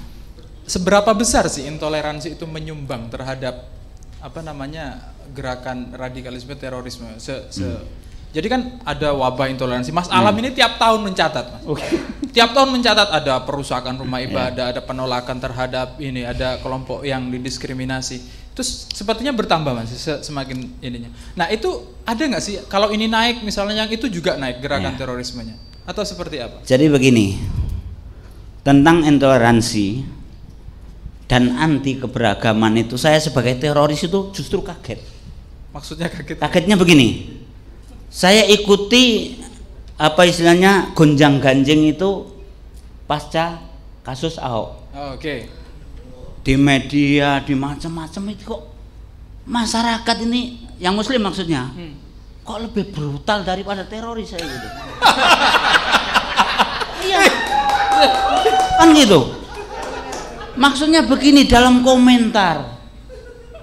S1: Seberapa besar sih intoleransi itu menyumbang terhadap apa namanya gerakan radikalisme terorisme? Se, se hmm. Jadi kan ada wabah intoleransi. Mas Alam hmm. ini tiap tahun mencatat, Mas. Okay. [LAUGHS] Tiap tahun mencatat ada perusakan rumah ya. ibadah, yeah. ada penolakan terhadap ini, ada kelompok yang didiskriminasi. Terus sepertinya bertambah mas, semakin ininya. Nah itu ada nggak sih kalau ini naik misalnya yang itu juga naik gerakan ya. terorismenya atau seperti apa?
S2: Jadi begini tentang intoleransi dan anti keberagaman itu saya sebagai teroris itu justru kaget. Maksudnya kaget? Kagetnya begini, saya ikuti apa istilahnya gonjang ganjing itu pasca kasus Ahok. Oh, Oke. Okay di media, di macam-macam itu kok masyarakat ini yang muslim maksudnya hmm. kok lebih brutal daripada teroris saya gitu. [LAUGHS] iya. kan gitu. Maksudnya begini dalam komentar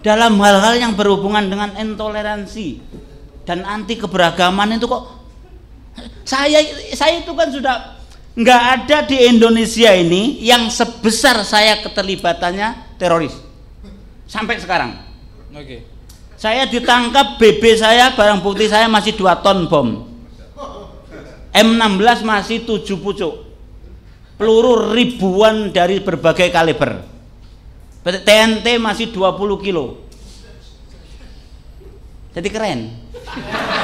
S2: dalam hal-hal yang berhubungan dengan intoleransi dan anti keberagaman itu kok saya saya itu kan sudah nggak ada di Indonesia ini yang sebesar saya keterlibatannya teroris sampai sekarang. Oke. Saya ditangkap BB saya barang bukti saya masih 2 ton bom. M16 masih 7 pucuk. Peluru ribuan dari berbagai kaliber. TNT masih 20 kilo. Jadi keren.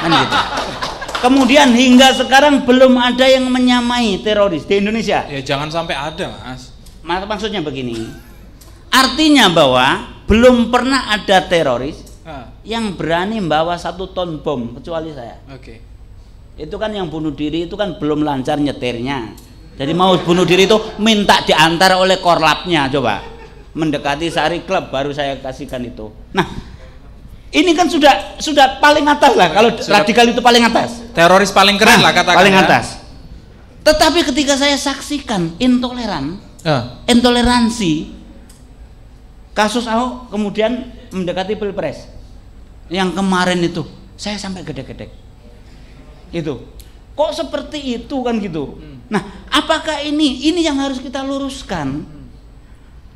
S2: Kan gitu. Kemudian hingga sekarang belum ada yang menyamai teroris di Indonesia. Ya jangan sampai ada, Mas. Maksudnya begini. Artinya bahwa belum pernah ada teroris ah. yang berani membawa satu ton bom kecuali saya. Oke. Okay. Itu kan yang bunuh diri itu kan belum lancar nyetirnya. Jadi mau bunuh diri itu minta diantar oleh korlapnya coba. Mendekati Sari Club baru saya kasihkan itu. Nah, ini kan sudah sudah paling atas lah. Kalau sudah radikal itu paling atas. Teroris paling keren nah, lah katakan. Paling ya. atas. Ya. Tetapi ketika saya saksikan intoleran, uh. intoleransi, kasus Ahok kemudian mendekati pilpres yang kemarin itu, saya sampai gede-gede. Itu. Kok seperti itu kan gitu? Hmm. Nah, apakah ini ini yang harus kita luruskan?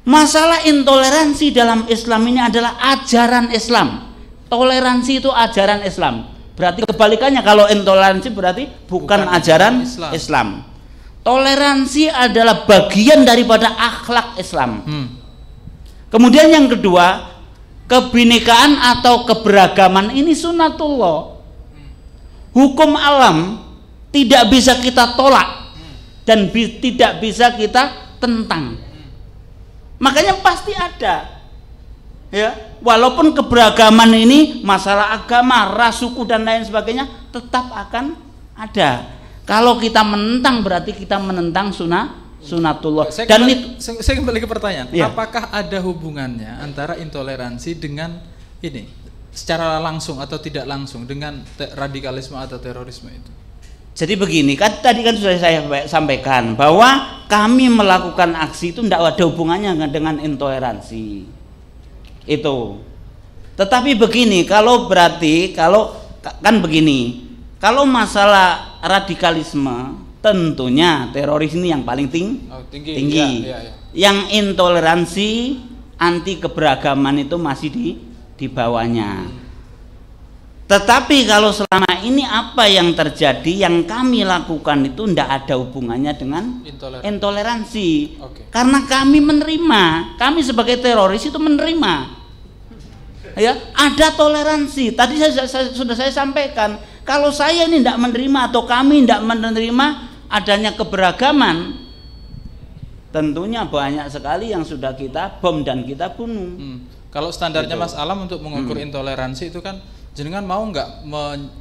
S2: Masalah intoleransi dalam Islam ini adalah ajaran Islam. Toleransi itu ajaran Islam. Berarti kebalikannya kalau intoleransi berarti bukan, bukan
S5: ajaran Islam.
S2: Islam. Toleransi adalah bagian daripada akhlak Islam. Hmm. Kemudian yang kedua, kebinekaan atau keberagaman ini sunatullah. Hukum alam tidak bisa kita tolak dan bi tidak bisa kita tentang. Makanya pasti ada ya walaupun keberagaman ini masalah agama ras suku dan lain sebagainya tetap akan ada kalau kita menentang berarti kita menentang sunnah
S1: sunatullah saya dan kembali, itu saya kembali ke pertanyaan ya. apakah ada hubungannya antara intoleransi dengan ini secara langsung atau tidak langsung dengan radikalisme atau terorisme
S2: itu jadi begini, kan tadi kan sudah saya sampaikan bahwa kami melakukan aksi itu tidak ada hubungannya dengan intoleransi itu. Tetapi begini, kalau berarti kalau kan begini, kalau masalah radikalisme tentunya teroris ini yang paling ting
S6: oh, tinggi, tinggi. Ya, ya, ya.
S2: yang intoleransi anti keberagaman itu masih di di bawahnya. Hmm. Tetapi kalau selama ini apa yang terjadi yang kami lakukan itu tidak ada hubungannya dengan Intoler intoleransi, okay. karena kami menerima, kami sebagai teroris itu menerima ya ada toleransi tadi saya, saya, sudah saya sampaikan kalau saya ini tidak menerima atau kami tidak menerima adanya keberagaman tentunya banyak sekali yang sudah kita bom dan kita bunuh hmm.
S1: kalau standarnya gitu. Mas Alam untuk mengukur hmm. intoleransi itu kan jenengan mau nggak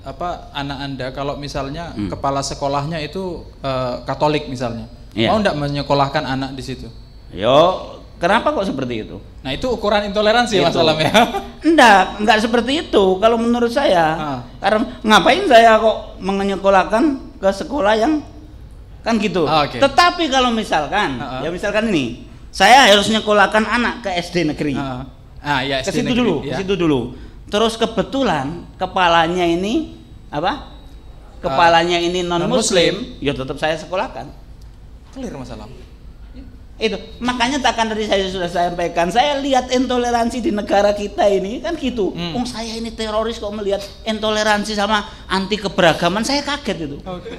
S1: apa anak anda kalau misalnya hmm. kepala sekolahnya itu e, Katolik misalnya ya. mau nggak menyekolahkan anak di situ?
S5: Yo Kenapa kok seperti itu? Nah itu ukuran intoleransi itu. Mas Alam ya?
S2: [LAUGHS] Enggak, enggak seperti itu kalau menurut saya. Ah. Karena ngapain saya kok menyekolahkan ke sekolah yang kan gitu. Ah, okay. Tetapi kalau misalkan, ah, ah. ya misalkan ini, saya harus nyekolahkan anak ke SD negeri. Ah, ah ya SD Ke situ dulu, ya. ke iya. situ dulu. Terus kebetulan kepalanya ini apa? Kepalanya ah. ini non muslim, non -muslim. ya tetap saya sekolahkan. Clear Mas Alam itu makanya takkan dari saya sudah sampaikan saya lihat intoleransi di negara kita ini kan gitu hmm. saya ini teroris kok melihat intoleransi sama anti keberagaman saya kaget itu okay.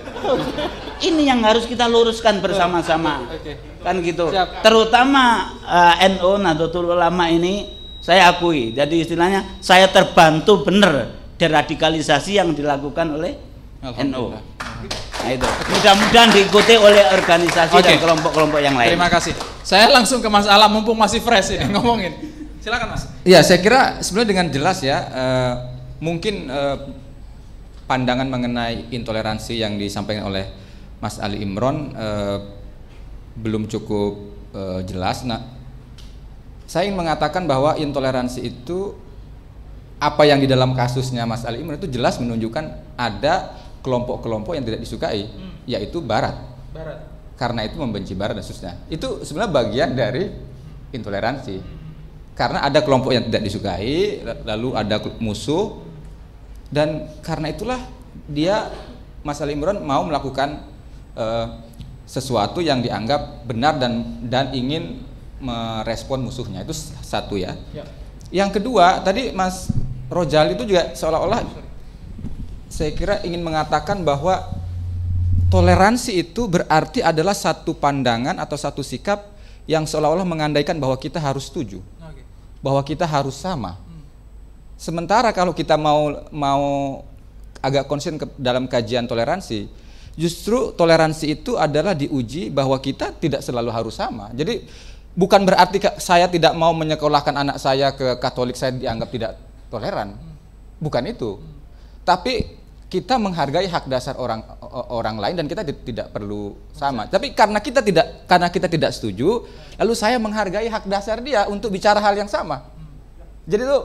S2: ini yang harus kita luruskan bersama-sama okay. kan gitu Siap. terutama uh, eh, NU Nahdlatul Ulama ini saya akui jadi istilahnya saya terbantu benar deradikalisasi yang dilakukan oleh NO.
S6: Nah,
S2: itu. Mudah-mudahan diikuti oleh
S7: organisasi okay. dan kelompok-kelompok yang lain. Terima kasih.
S1: Saya langsung ke Mas Alam mumpung masih fresh ini [LAUGHS] ngomongin.
S7: Silakan Mas. Iya, saya kira sebenarnya dengan jelas ya uh, mungkin uh, pandangan mengenai intoleransi yang disampaikan oleh Mas Ali Imron uh, belum cukup uh, jelas. Nah, saya ingin mengatakan bahwa intoleransi itu apa yang di dalam kasusnya Mas Ali Imron itu jelas menunjukkan ada kelompok-kelompok yang tidak disukai, hmm. yaitu Barat. Barat. Karena itu membenci Barat dan seterusnya. Itu sebenarnya bagian dari intoleransi. Karena ada kelompok yang tidak disukai, lalu ada musuh, dan karena itulah dia Mas Ali Imran mau melakukan uh, sesuatu yang dianggap benar dan dan ingin merespon musuhnya itu satu ya. ya. Yang kedua tadi Mas Rojali itu juga seolah-olah saya kira ingin mengatakan bahwa toleransi itu berarti adalah satu pandangan atau satu sikap yang seolah-olah mengandaikan bahwa kita harus setuju, bahwa kita harus sama. Hmm. Sementara kalau kita mau mau agak konsen ke dalam kajian toleransi, justru toleransi itu adalah diuji bahwa kita tidak selalu harus sama. Jadi bukan berarti saya tidak mau menyekolahkan anak saya ke Katolik saya dianggap tidak toleran. Hmm. Bukan itu. Hmm. Tapi kita menghargai hak dasar orang orang lain dan kita tidak perlu sama. Tapi karena kita tidak karena kita tidak setuju, lalu saya menghargai hak dasar dia untuk bicara hal yang sama. Jadi itu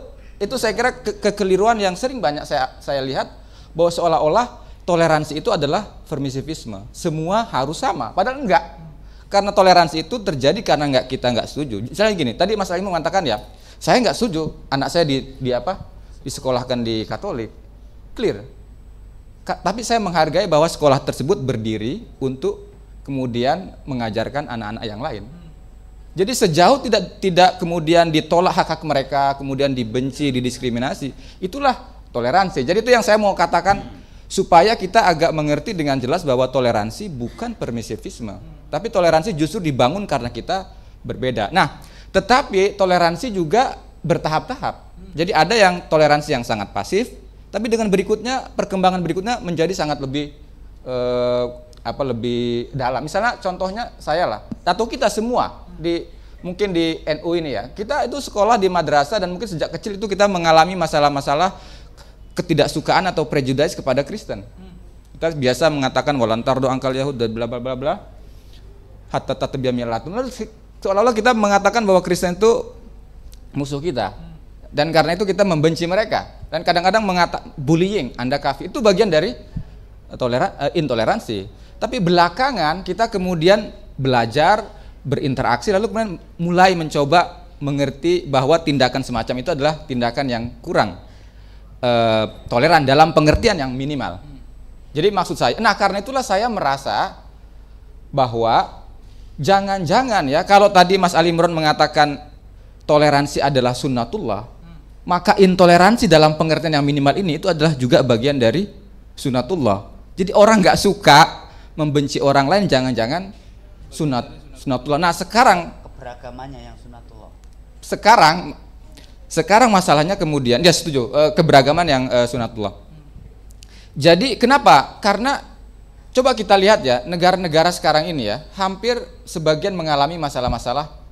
S7: itu saya kira ke kekeliruan yang sering banyak saya saya lihat bahwa seolah-olah toleransi itu adalah permisivisme. Semua harus sama, padahal enggak. Karena toleransi itu terjadi karena enggak kita enggak setuju. Misalnya gini, tadi Mas Alim mengatakan ya, saya enggak setuju anak saya di, di apa? disekolahkan di Katolik. Clear tapi saya menghargai bahwa sekolah tersebut berdiri untuk kemudian mengajarkan anak-anak yang lain. Jadi sejauh tidak tidak kemudian ditolak hak hak mereka, kemudian dibenci, didiskriminasi, itulah toleransi. Jadi itu yang saya mau katakan supaya kita agak mengerti dengan jelas bahwa toleransi bukan permisivisme, tapi toleransi justru dibangun karena kita berbeda. Nah, tetapi toleransi juga bertahap-tahap. Jadi ada yang toleransi yang sangat pasif, tapi dengan berikutnya perkembangan berikutnya menjadi sangat lebih eh, apa lebih dalam. Misalnya contohnya saya lah, atau kita semua di mungkin di NU ini ya. Kita itu sekolah di madrasah dan mungkin sejak kecil itu kita mengalami masalah-masalah ketidaksukaan atau prejudis kepada Kristen. Hmm. Kita biasa mengatakan walantar doang angkal Yahud dan bla bla bla bla. Hatta tatabiyamilatun seolah-olah kita mengatakan bahwa Kristen itu musuh kita. Hmm. Dan karena itu kita membenci mereka. Dan kadang-kadang mengata bullying, Anda kafir itu bagian dari eh, toleran eh, intoleransi. Tapi belakangan kita kemudian belajar berinteraksi lalu kemudian mulai mencoba mengerti bahwa tindakan semacam itu adalah tindakan yang kurang uh, toleran dalam pengertian yang minimal. Jadi maksud saya, nah karena itulah saya merasa bahwa jangan-jangan ya kalau tadi Mas Ali Imron mengatakan toleransi adalah sunnatullah, maka intoleransi dalam pengertian yang minimal ini itu adalah juga bagian dari sunatullah. Jadi orang nggak suka membenci orang lain jangan-jangan sunat sunatullah. Nah sekarang
S2: keberagamannya yang sunatullah.
S7: Sekarang sekarang masalahnya kemudian dia ya, setuju eh, keberagaman yang eh, sunatullah. Jadi kenapa? Karena coba kita lihat ya negara-negara sekarang ini ya hampir sebagian mengalami masalah-masalah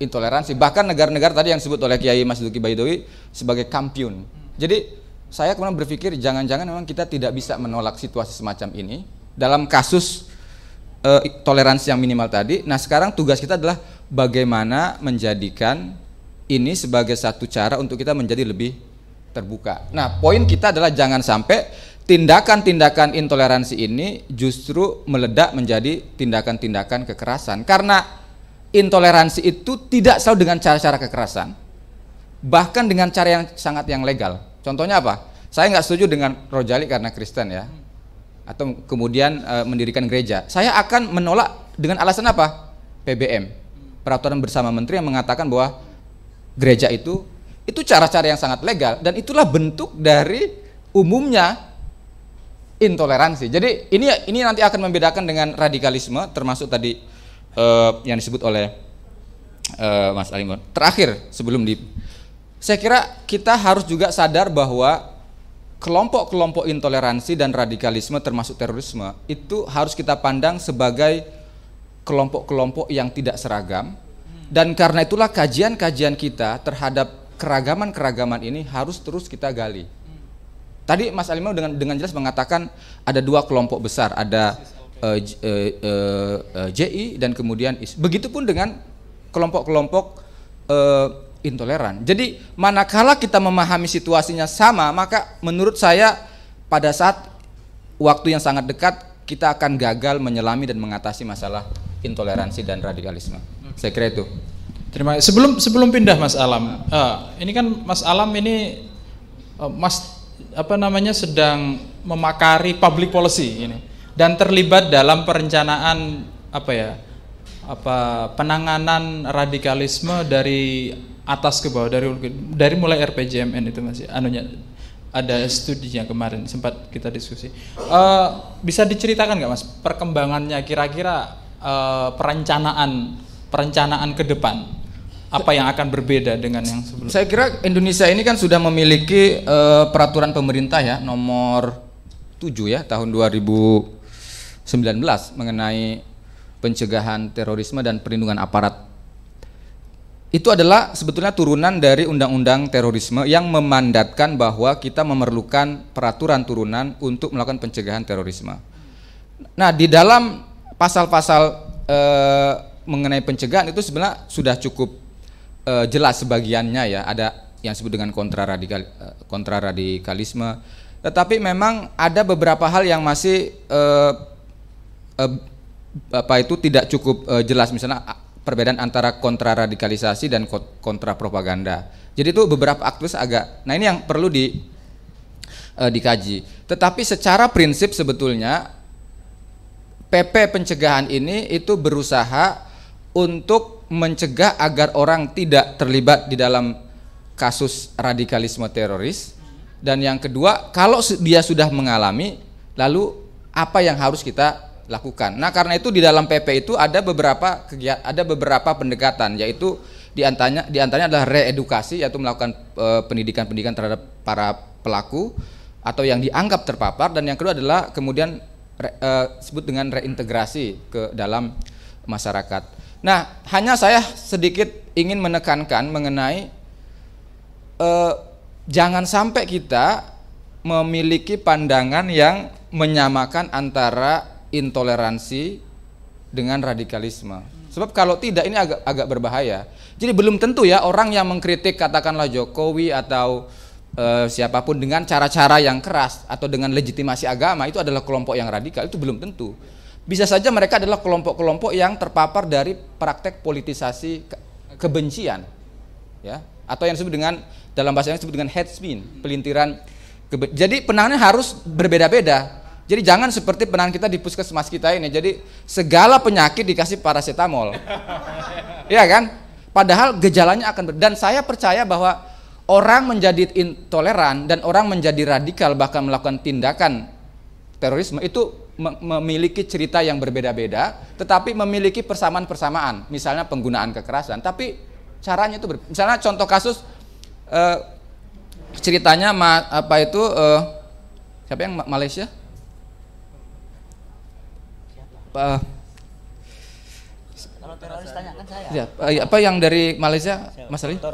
S7: intoleransi. Bahkan negara-negara tadi yang disebut oleh Kiai Mas Duki Baidowi sebagai kampiun. Jadi saya kemudian berpikir jangan-jangan memang kita tidak bisa menolak situasi semacam ini dalam kasus uh, toleransi yang minimal tadi. Nah sekarang tugas kita adalah bagaimana menjadikan ini sebagai satu cara untuk kita menjadi lebih terbuka. Nah poin kita adalah jangan sampai tindakan-tindakan intoleransi ini justru meledak menjadi tindakan-tindakan kekerasan karena intoleransi itu tidak selalu dengan cara-cara kekerasan, bahkan dengan cara yang sangat yang legal. Contohnya apa? Saya nggak setuju dengan rojali karena Kristen ya, atau kemudian e, mendirikan gereja. Saya akan menolak dengan alasan apa? PBM, peraturan bersama menteri yang mengatakan bahwa gereja itu itu cara-cara yang sangat legal dan itulah bentuk dari umumnya intoleransi. Jadi ini ini nanti akan membedakan dengan radikalisme termasuk tadi uh, yang disebut oleh uh, Mas Alimon. Terakhir sebelum di saya kira kita harus juga sadar bahwa kelompok-kelompok intoleransi dan radikalisme termasuk terorisme itu harus kita pandang sebagai kelompok-kelompok yang tidak seragam dan karena itulah kajian-kajian kita terhadap keragaman-keragaman ini harus terus kita gali. Tadi Mas Alimau dengan dengan jelas mengatakan ada dua kelompok besar, ada Eh, JI eh, eh, dan kemudian IS. Begitupun dengan kelompok-kelompok uh, intoleran. Jadi manakala kita memahami situasinya sama, maka menurut saya pada saat waktu yang sangat dekat kita akan gagal menyelami dan mengatasi masalah intoleransi dan radikalisme. Saya kira itu.
S1: Terima kasih. Sebelum sebelum pindah Mas Alam, uh, ini kan Mas Alam ini uh, Mas apa namanya sedang memakari public policy ini dan terlibat dalam perencanaan apa ya apa penanganan radikalisme dari atas ke bawah dari dari mulai RPJMN itu masih ya. anunya ada studinya kemarin sempat kita diskusi uh, bisa diceritakan nggak mas perkembangannya kira-kira uh, perencanaan perencanaan ke depan apa yang akan berbeda
S7: dengan yang sebelumnya? Saya kira Indonesia ini kan sudah memiliki uh, peraturan pemerintah ya nomor 7 ya tahun 2000 19 mengenai pencegahan terorisme dan perlindungan aparat. Itu adalah sebetulnya turunan dari undang-undang terorisme yang memandatkan bahwa kita memerlukan peraturan turunan untuk melakukan pencegahan terorisme. Nah, di dalam pasal-pasal e, mengenai pencegahan itu sebenarnya sudah cukup e, jelas sebagiannya ya, ada yang disebut dengan kontra radikal eh, kontra radikalisme. Tetapi memang ada beberapa hal yang masih e, Eh, apa itu tidak cukup uh, jelas misalnya perbedaan antara kontra radikalisasi dan kontra propaganda. Jadi itu beberapa aktivis agak. Nah ini yang perlu di uh, dikaji. Tetapi secara prinsip sebetulnya PP pencegahan ini itu berusaha untuk mencegah agar orang tidak terlibat di dalam kasus radikalisme teroris dan yang kedua kalau dia sudah mengalami lalu apa yang harus kita lakukan. Nah, karena itu di dalam PP itu ada beberapa kegiatan, ada beberapa pendekatan yaitu di antaranya di antaranya adalah reedukasi yaitu melakukan eh, pendidikan-pendidikan terhadap para pelaku atau yang dianggap terpapar dan yang kedua adalah kemudian re, e, eh, sebut dengan reintegrasi ke dalam masyarakat. Nah, hanya saya sedikit ingin menekankan mengenai e, jangan sampai kita memiliki pandangan yang menyamakan antara intoleransi dengan radikalisme. Sebab kalau tidak ini agak agak berbahaya. Jadi belum tentu ya orang yang mengkritik katakanlah Jokowi atau e, siapapun dengan cara-cara yang keras atau dengan legitimasi agama itu adalah kelompok yang radikal itu belum tentu. Bisa saja mereka adalah kelompok-kelompok yang terpapar dari praktek politisasi ke kebencian. Ya, atau yang disebut dengan dalam bahasa yang disebut dengan head spin, pelintiran jadi penangannya harus berbeda-beda jadi jangan seperti penahan kita di puskesmas kita ini. Jadi segala penyakit dikasih paracetamol. [LAUGHS] Iya kan? Padahal gejalanya akan ber dan saya percaya bahwa orang menjadi intoleran dan orang menjadi radikal bahkan melakukan tindakan terorisme itu memiliki cerita yang berbeda-beda tetapi memiliki persamaan-persamaan misalnya penggunaan kekerasan tapi caranya itu ber... misalnya contoh kasus eh, ceritanya apa itu eh, siapa yang Malaysia Pak eh,
S6: kalau teroris tanyakan saya.
S7: Ya, apa yang dari Malaysia, Mas Ali? Dr.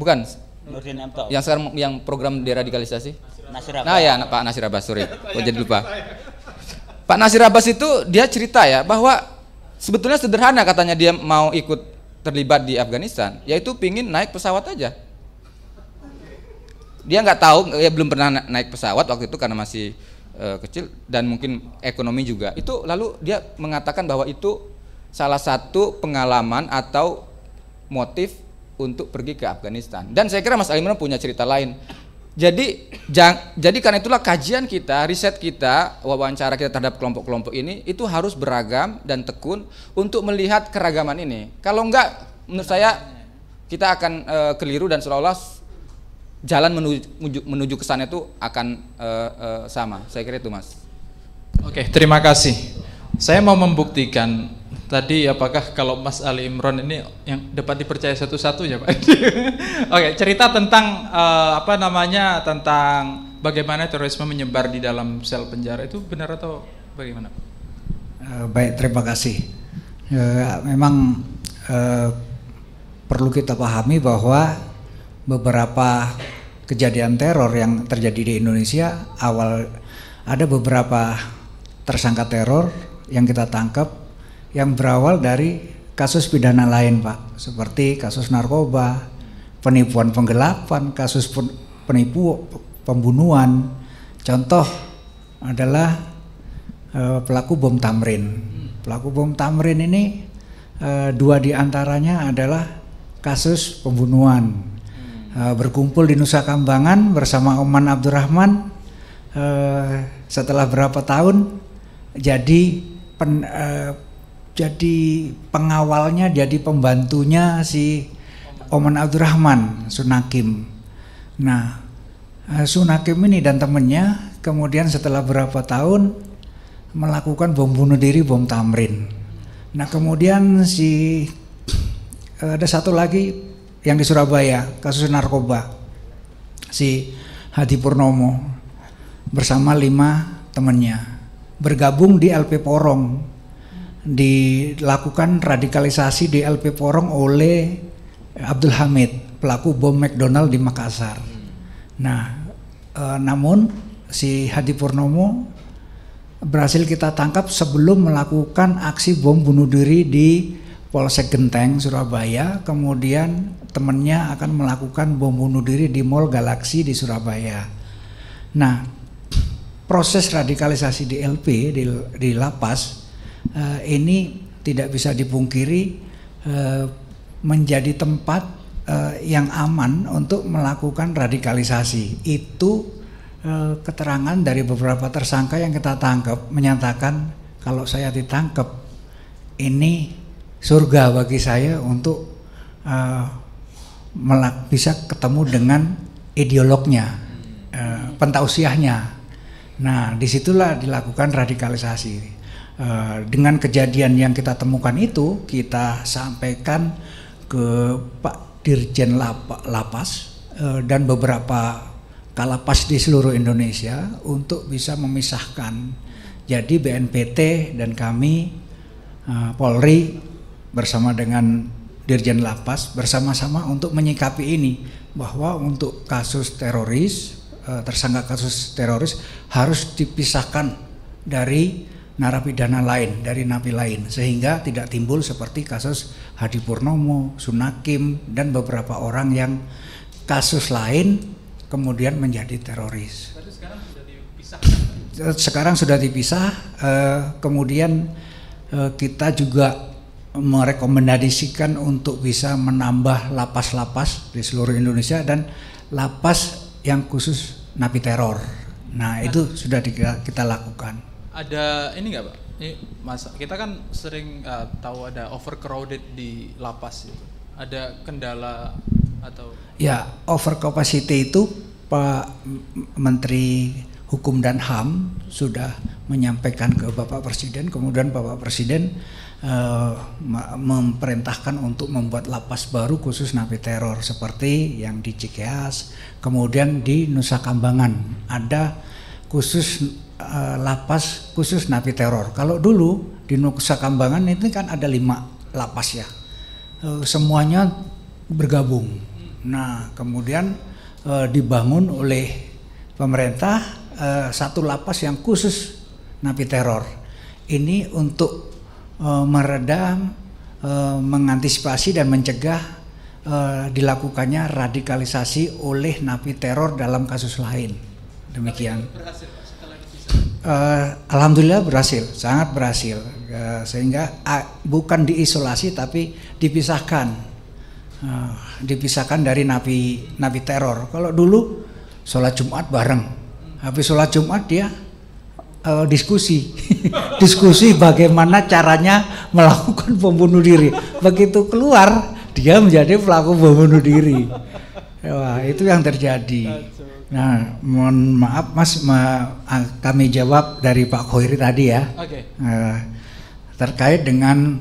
S7: Bukan. Nurdin M. Yang sekarang yang program deradikalisasi? Nasir Abbas. Nah ya, Pak Nasir Abbas, sorry. Oh, jadi lupa. Pak Nasir Abbas itu dia cerita ya bahwa sebetulnya sederhana katanya dia mau ikut terlibat di Afghanistan, yaitu pingin naik pesawat aja. Dia nggak tahu, ya belum pernah naik pesawat waktu itu karena masih uh, kecil dan mungkin ekonomi juga itu lalu dia mengatakan bahwa itu salah satu pengalaman atau motif untuk pergi ke Afghanistan dan saya kira Mas Alimun punya cerita lain jadi jang, jadi karena itulah kajian kita, riset kita, wawancara kita terhadap kelompok-kelompok ini itu harus beragam dan tekun untuk melihat keragaman ini. Kalau enggak menurut saya kita akan e, keliru dan seolah-olah jalan menuju menuju, menuju ke sana itu akan uh, uh, sama. Saya kira itu, Mas. Oke, okay,
S1: terima kasih. Saya mau membuktikan tadi apakah kalau Mas Ali Imron ini yang dapat dipercaya satu-satu ya, Pak. [LAUGHS] Oke, cerita tentang uh, apa namanya? tentang bagaimana terorisme menyebar di dalam sel penjara itu benar atau bagaimana?
S3: Uh, baik, terima kasih. Uh, memang uh, perlu kita pahami bahwa beberapa kejadian teror yang terjadi di Indonesia awal ada beberapa tersangka teror yang kita tangkap yang berawal dari kasus pidana lain Pak seperti kasus narkoba penipuan penggelapan kasus penipu pembunuhan contoh adalah uh, pelaku bom tamrin pelaku bom tamrin ini uh, dua diantaranya adalah kasus pembunuhan Eh, berkumpul di Nusa Kambangan bersama Oman Abdurrahman uh, setelah berapa tahun jadi pen, uh, jadi pengawalnya jadi pembantunya si Oman Abdurrahman Sunakim. Nah, Sunakim ini dan temennya kemudian setelah berapa tahun melakukan bom bunuh diri bom Tamrin. Nah, kemudian si ada satu lagi yang di Surabaya kasus narkoba si Hadi Purnomo bersama lima temannya bergabung di LP Porong dilakukan radikalisasi di LP Porong oleh Abdul Hamid pelaku bom McDonald di Makassar. Nah, e, namun si Hadi Purnomo berhasil kita tangkap sebelum melakukan aksi bom bunuh diri di Polsek Genteng Surabaya, kemudian temannya akan melakukan bom bunuh diri di Mall Galaksi di Surabaya. Nah, proses radikalisasi di LP di, di lapas eh, ini tidak bisa dipungkiri eh, menjadi tempat eh, yang aman untuk melakukan radikalisasi. Itu eh, keterangan dari beberapa tersangka yang kita tangkap menyatakan kalau saya ditangkap ini surga bagi saya untuk uh, bisa ketemu dengan ideolognya, uh, pentausiahnya. Nah, disitulah dilakukan radikalisasi. Uh, dengan kejadian yang kita temukan itu, kita sampaikan ke Pak Dirjen Lapas uh, dan beberapa kalapas di seluruh Indonesia untuk bisa memisahkan. Jadi BNPT dan kami Polri bersama dengan Dirjen Lapas bersama-sama untuk menyikapi ini bahwa untuk kasus teroris eh, tersangka kasus teroris harus dipisahkan dari narapidana lain, dari napi lain, sehingga tidak timbul seperti kasus Hadi Purnomo, Sunakim, dan beberapa orang yang kasus lain kemudian menjadi teroris. Eh, sekarang sudah dipisah. Eh, kemudian kita juga merekomendasikan untuk bisa menambah lapas-lapas di seluruh Indonesia dan lapas yang khusus napi teror. Nah, nah itu sudah kita, kita lakukan.
S1: Ada ini nggak pak? Ini mas, kita kan sering uh, tahu ada overcrowded di lapas itu. Ada kendala atau?
S3: Ya, overcapacity itu Pak Menteri Hukum dan Ham sudah menyampaikan ke Bapak Presiden, kemudian Bapak Presiden uh, memerintahkan untuk membuat lapas baru khusus napi teror seperti yang di Cikeas, kemudian di Nusa Kambangan ada khusus uh, lapas khusus napi teror. Kalau dulu di Nusa Kambangan itu kan ada lima lapas ya, uh, semuanya bergabung. Nah kemudian uh, dibangun oleh pemerintah uh, satu lapas yang khusus napi teror. Ini untuk Eh, meredam, eh, mengantisipasi dan mencegah eh, dilakukannya radikalisasi oleh napi teror dalam kasus lain. Demikian. Alhamdulillah berhasil, sangat berhasil. sehingga ah, bukan diisolasi tapi dipisahkan. dipisahkan dari napi napi teror. Kalau dulu sholat Jumat bareng, habis sholat Jumat dia uh, diskusi, [LAUGHS] diskusi bagaimana caranya melakukan pembunuh diri. Begitu keluar dia menjadi pelaku pembunuh diri. Wah itu yang terjadi. Nah, mohon maaf Mas, ma ah, kami jawab dari Pak Khoiri tadi ya. Okay. Uh, eh, terkait dengan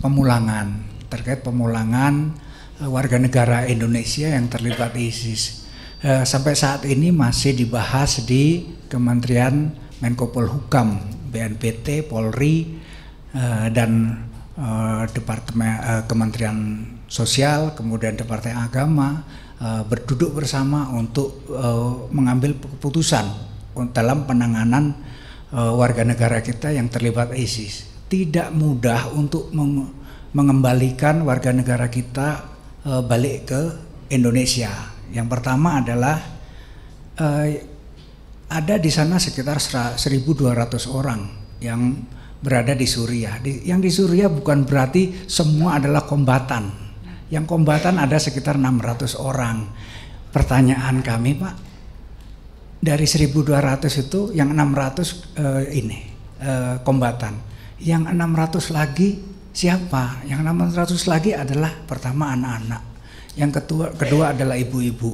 S3: pemulangan, terkait pemulangan uh, warga negara Indonesia yang terlibat ISIS. Uh, sampai saat ini masih dibahas di Kementerian Menko Polhukam, BNPT, Polri, eh, dan eh, Departemen eh, Kementerian Sosial, kemudian Departemen Agama berduduk bersama untuk mengambil keputusan dalam penanganan warga negara kita yang terlibat ISIS. Tidak mudah untuk mengembalikan warga negara kita balik ke Indonesia. Yang pertama adalah ada di sana sekitar 1.200 orang yang berada di Suriah. Di, yang di Suriah bukan berarti semua adalah kombatan. Yang kombatan ada sekitar 600 orang. Pertanyaan kami, Pak, dari 1.200 itu yang 600 eh, ini eh, kombatan. Yang 600 lagi siapa? Yang 600 lagi adalah pertama anak-anak. Yang kedua kedua adalah ibu-ibu.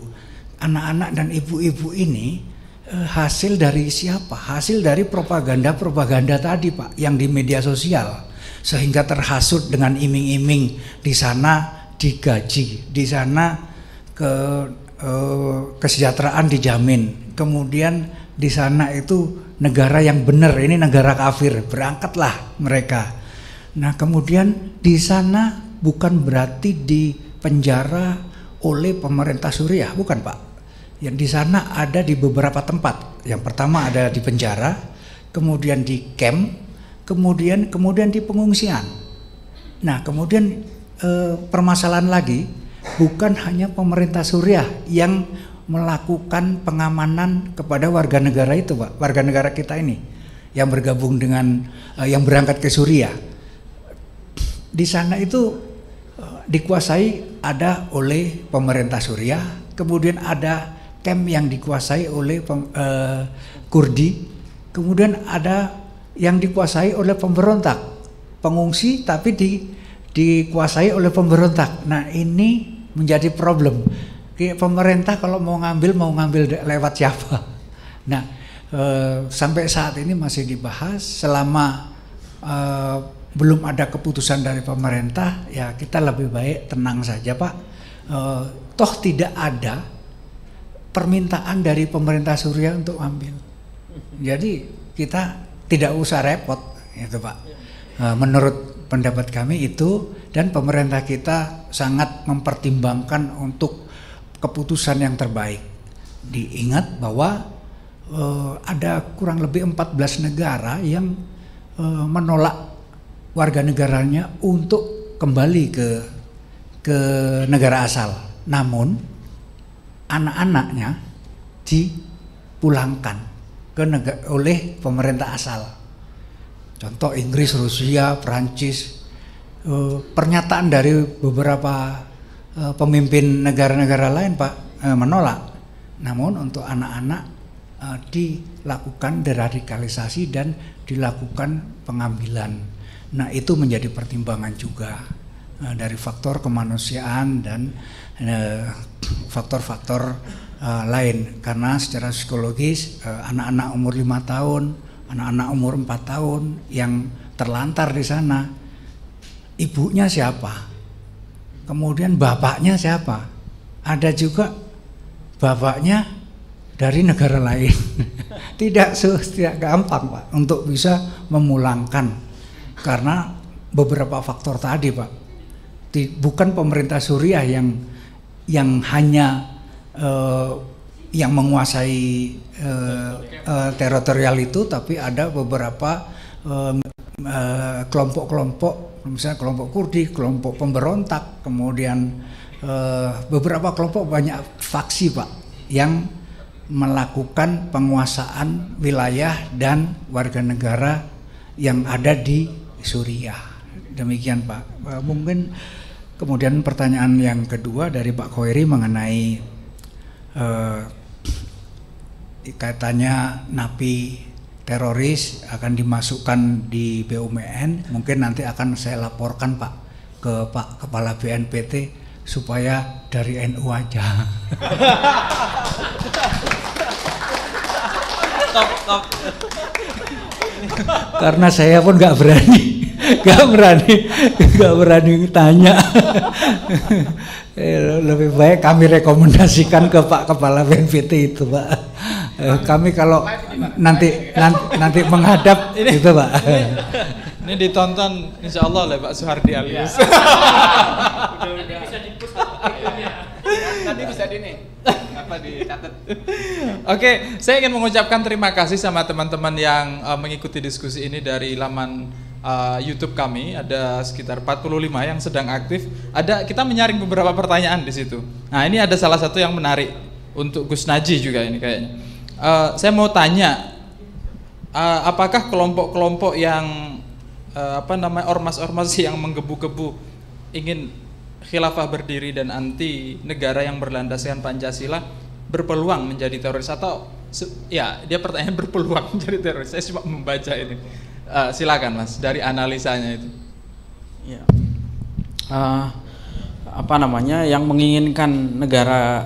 S3: Anak-anak dan ibu-ibu ini Eh, hasil dari siapa? Hasil dari propaganda-propaganda tadi, Pak, yang di media sosial sehingga terhasut dengan iming-iming di sana digaji, di sana ke eh, kesejahteraan dijamin. Kemudian di sana itu negara yang benar, ini negara kafir. Berangkatlah mereka. Nah, kemudian di sana bukan berarti di penjara oleh pemerintah Suriah, bukan, Pak yang di sana ada di beberapa tempat. Yang pertama ada di penjara, kemudian di camp, kemudian kemudian di pengungsian. Nah, kemudian eh, permasalahan lagi bukan hanya pemerintah Suriah yang melakukan pengamanan kepada warga negara itu, Pak, warga negara kita ini yang bergabung dengan eh, yang berangkat ke Suriah. Di sana itu eh, dikuasai ada oleh pemerintah Suriah, kemudian ada camp yang dikuasai oleh pem, uh, Kurdi, kemudian ada yang dikuasai oleh pemberontak, pengungsi tapi di dikuasai oleh pemberontak. Nah, ini menjadi problem. Pemerintah kalau mau ngambil mau ngambil lewat siapa? [LAUGHS] Nah, uh, sampai saat ini masih dibahas selama uh, belum ada keputusan dari pemerintah, ya kita lebih baik tenang saja, Pak. Uh, toh tidak ada permintaan dari pemerintah Suriah untuk ambil. Jadi kita tidak usah repot, itu Pak. Iya. Eh, menurut pendapat kami itu dan pemerintah kita sangat mempertimbangkan untuk keputusan yang terbaik. Diingat bahwa eh, ada kurang lebih 14 negara yang eh, menolak warga negaranya untuk kembali ke ke negara asal. Namun anak-anaknya dipulangkan ke negara oleh pemerintah asal. Contoh Inggris, Rusia, Perancis. Eh, pernyataan dari beberapa eh, pemimpin negara-negara lain Pak eh, menolak. Namun untuk anak-anak dilakukan deradikalisasi dan dilakukan pengambilan. Nah, itu menjadi pertimbangan juga dari faktor kemanusiaan dan faktor-faktor uh, lain karena secara psikologis eh, anak-anak uh, umur lima tahun, anak-anak umur empat tahun yang terlantar di sana ibunya siapa? Kemudian bapaknya siapa? Ada juga bapaknya dari negara lain. [LAUGHS] tidak tidak gampang, Pak, untuk bisa memulangkan karena beberapa faktor tadi, Pak. Bukan pemerintah Suriah yang yang hanya uh, yang menguasai uh, uh, teritorial itu, tapi ada beberapa kelompok-kelompok, uh, uh, misalnya kelompok Kurdi, kelompok pemberontak, kemudian uh, beberapa kelompok banyak faksi pak yang melakukan penguasaan wilayah dan warga negara yang ada di Suriah. Demikian pak, mungkin Kemudian pertanyaan yang kedua dari Pak Khoiri mengenai eh, katanya napi teroris akan dimasukkan di BUMN. Mungkin nanti akan saya laporkan Pak ke Pak Kepala BNPT supaya dari NU aja. [LAUGHS] Top, top karena saya pun nggak berani nggak berani nggak berani tanya eh, lebih baik kami rekomendasikan ke Pak Kepala BNPT itu Pak eh, kami kalau nanti nanti, menghadap itu Pak
S1: ini, ditonton Insya Allah oleh Pak Soehardi Alius ya.
S7: apa dicatat. [LAUGHS]
S1: Oke, saya ingin mengucapkan terima kasih sama teman-teman yang uh, mengikuti diskusi ini dari laman uh, YouTube kami. Ada sekitar 45 yang sedang aktif. Ada kita menyaring beberapa pertanyaan di situ. Nah, ini ada salah satu yang menarik untuk Gus Naji juga ini kayaknya. Uh, saya mau tanya uh, apakah kelompok-kelompok yang uh, apa namanya ormas-ormas [LAUGHS] yang menggebu-gebu ingin khilafah berdiri dan anti negara yang berlandaskan Pancasila berpeluang menjadi teroris atau ya dia pertanyaan [LAUGHS] berpeluang menjadi teroris saya cuma membaca ini uh, silakan mas dari analisanya itu
S4: ya uh, apa namanya yang menginginkan negara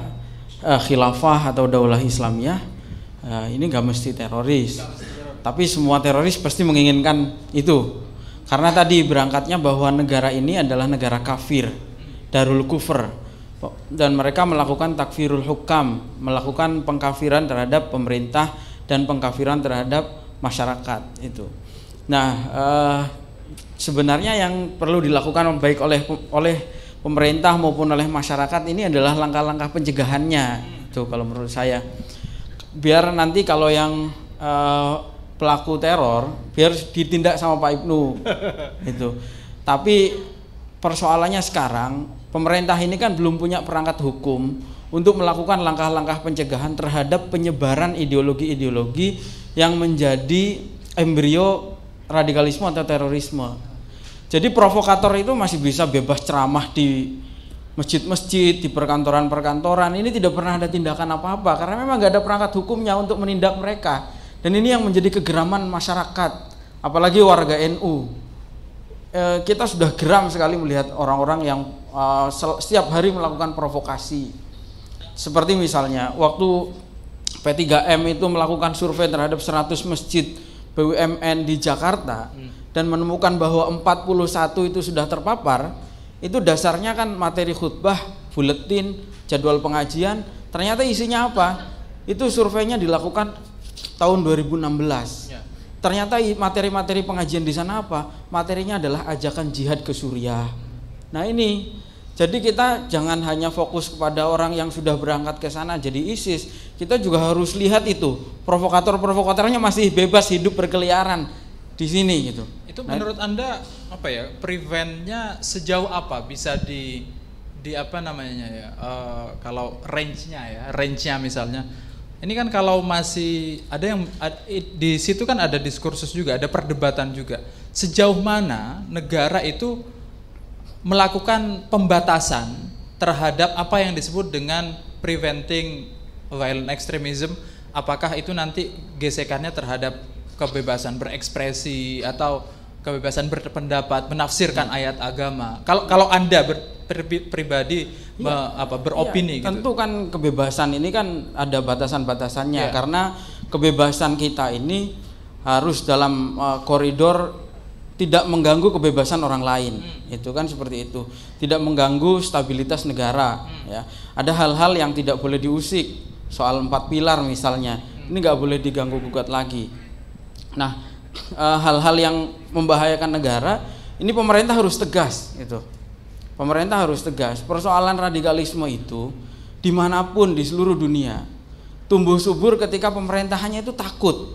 S4: uh, khilafah atau daulah Islamiyah uh, ini gak mesti teroris tapi semua teroris pasti menginginkan itu karena tadi berangkatnya bahwa negara ini adalah negara kafir darul kufur dan mereka melakukan takfirul hukam, melakukan pengkafiran terhadap pemerintah dan pengkafiran terhadap masyarakat itu. Nah, eh, sebenarnya yang perlu dilakukan baik oleh oleh pemerintah maupun oleh masyarakat ini adalah langkah-langkah pencegahannya itu kalau menurut saya biar nanti kalau yang eh, pelaku teror biar ditindak sama Pak Ibnu [LAUGHS] itu tapi persoalannya sekarang pemerintah ini kan belum punya perangkat hukum untuk melakukan langkah-langkah pencegahan terhadap penyebaran ideologi-ideologi yang menjadi embrio radikalisme atau terorisme. Jadi provokator itu masih bisa bebas ceramah di masjid-masjid, di perkantoran-perkantoran. Ini tidak pernah ada tindakan apa-apa karena memang nggak ada perangkat hukumnya untuk menindak mereka. Dan ini yang menjadi kegeraman masyarakat, apalagi warga NU. Eh, kita sudah geram sekali melihat orang-orang yang uh, setiap hari melakukan provokasi. Seperti misalnya waktu P3M itu melakukan survei terhadap 100 masjid BUMN di Jakarta hmm. dan menemukan bahwa 41 itu sudah terpapar, itu dasarnya kan materi khutbah, buletin, jadwal pengajian, ternyata isinya apa? Itu surveinya dilakukan tahun 2016. Ternyata materi-materi pengajian di sana apa? Materinya adalah ajakan jihad ke Suriah. Nah ini, jadi kita jangan hanya fokus kepada orang yang sudah berangkat ke sana jadi ISIS. Kita juga harus lihat itu provokator-provokatornya masih bebas hidup berkeliaran di sini gitu.
S1: Itu nah, menurut anda apa ya preventnya sejauh apa bisa di di apa namanya ya uh, kalau range-nya ya range-nya misalnya ini kan kalau masih ada yang di situ kan ada diskursus juga, ada perdebatan juga. Sejauh mana negara itu melakukan pembatasan terhadap apa yang disebut dengan preventing violent extremism, apakah itu nanti gesekannya terhadap kebebasan berekspresi atau kebebasan berpendapat, menafsirkan hmm. ayat
S4: agama. Kalau kalau Anda ber, pribadi ya. me, apa beropini ya, tentu gitu. kan kebebasan ini kan ada batasan-batasannya ya. karena kebebasan kita ini harus dalam uh, koridor tidak mengganggu kebebasan orang lain. Hmm. Itu kan seperti itu. Tidak mengganggu stabilitas negara hmm. ya. Ada hal-hal yang tidak boleh diusik soal empat pilar misalnya. Hmm. Ini nggak boleh diganggu gugat lagi. Nah, Eh, hal-hal yang membahayakan negara, ini pemerintah harus tegas Itu, Pemerintah harus tegas. Persoalan radikalisme itu dimanapun di seluruh dunia tumbuh subur ketika pemerintahannya itu takut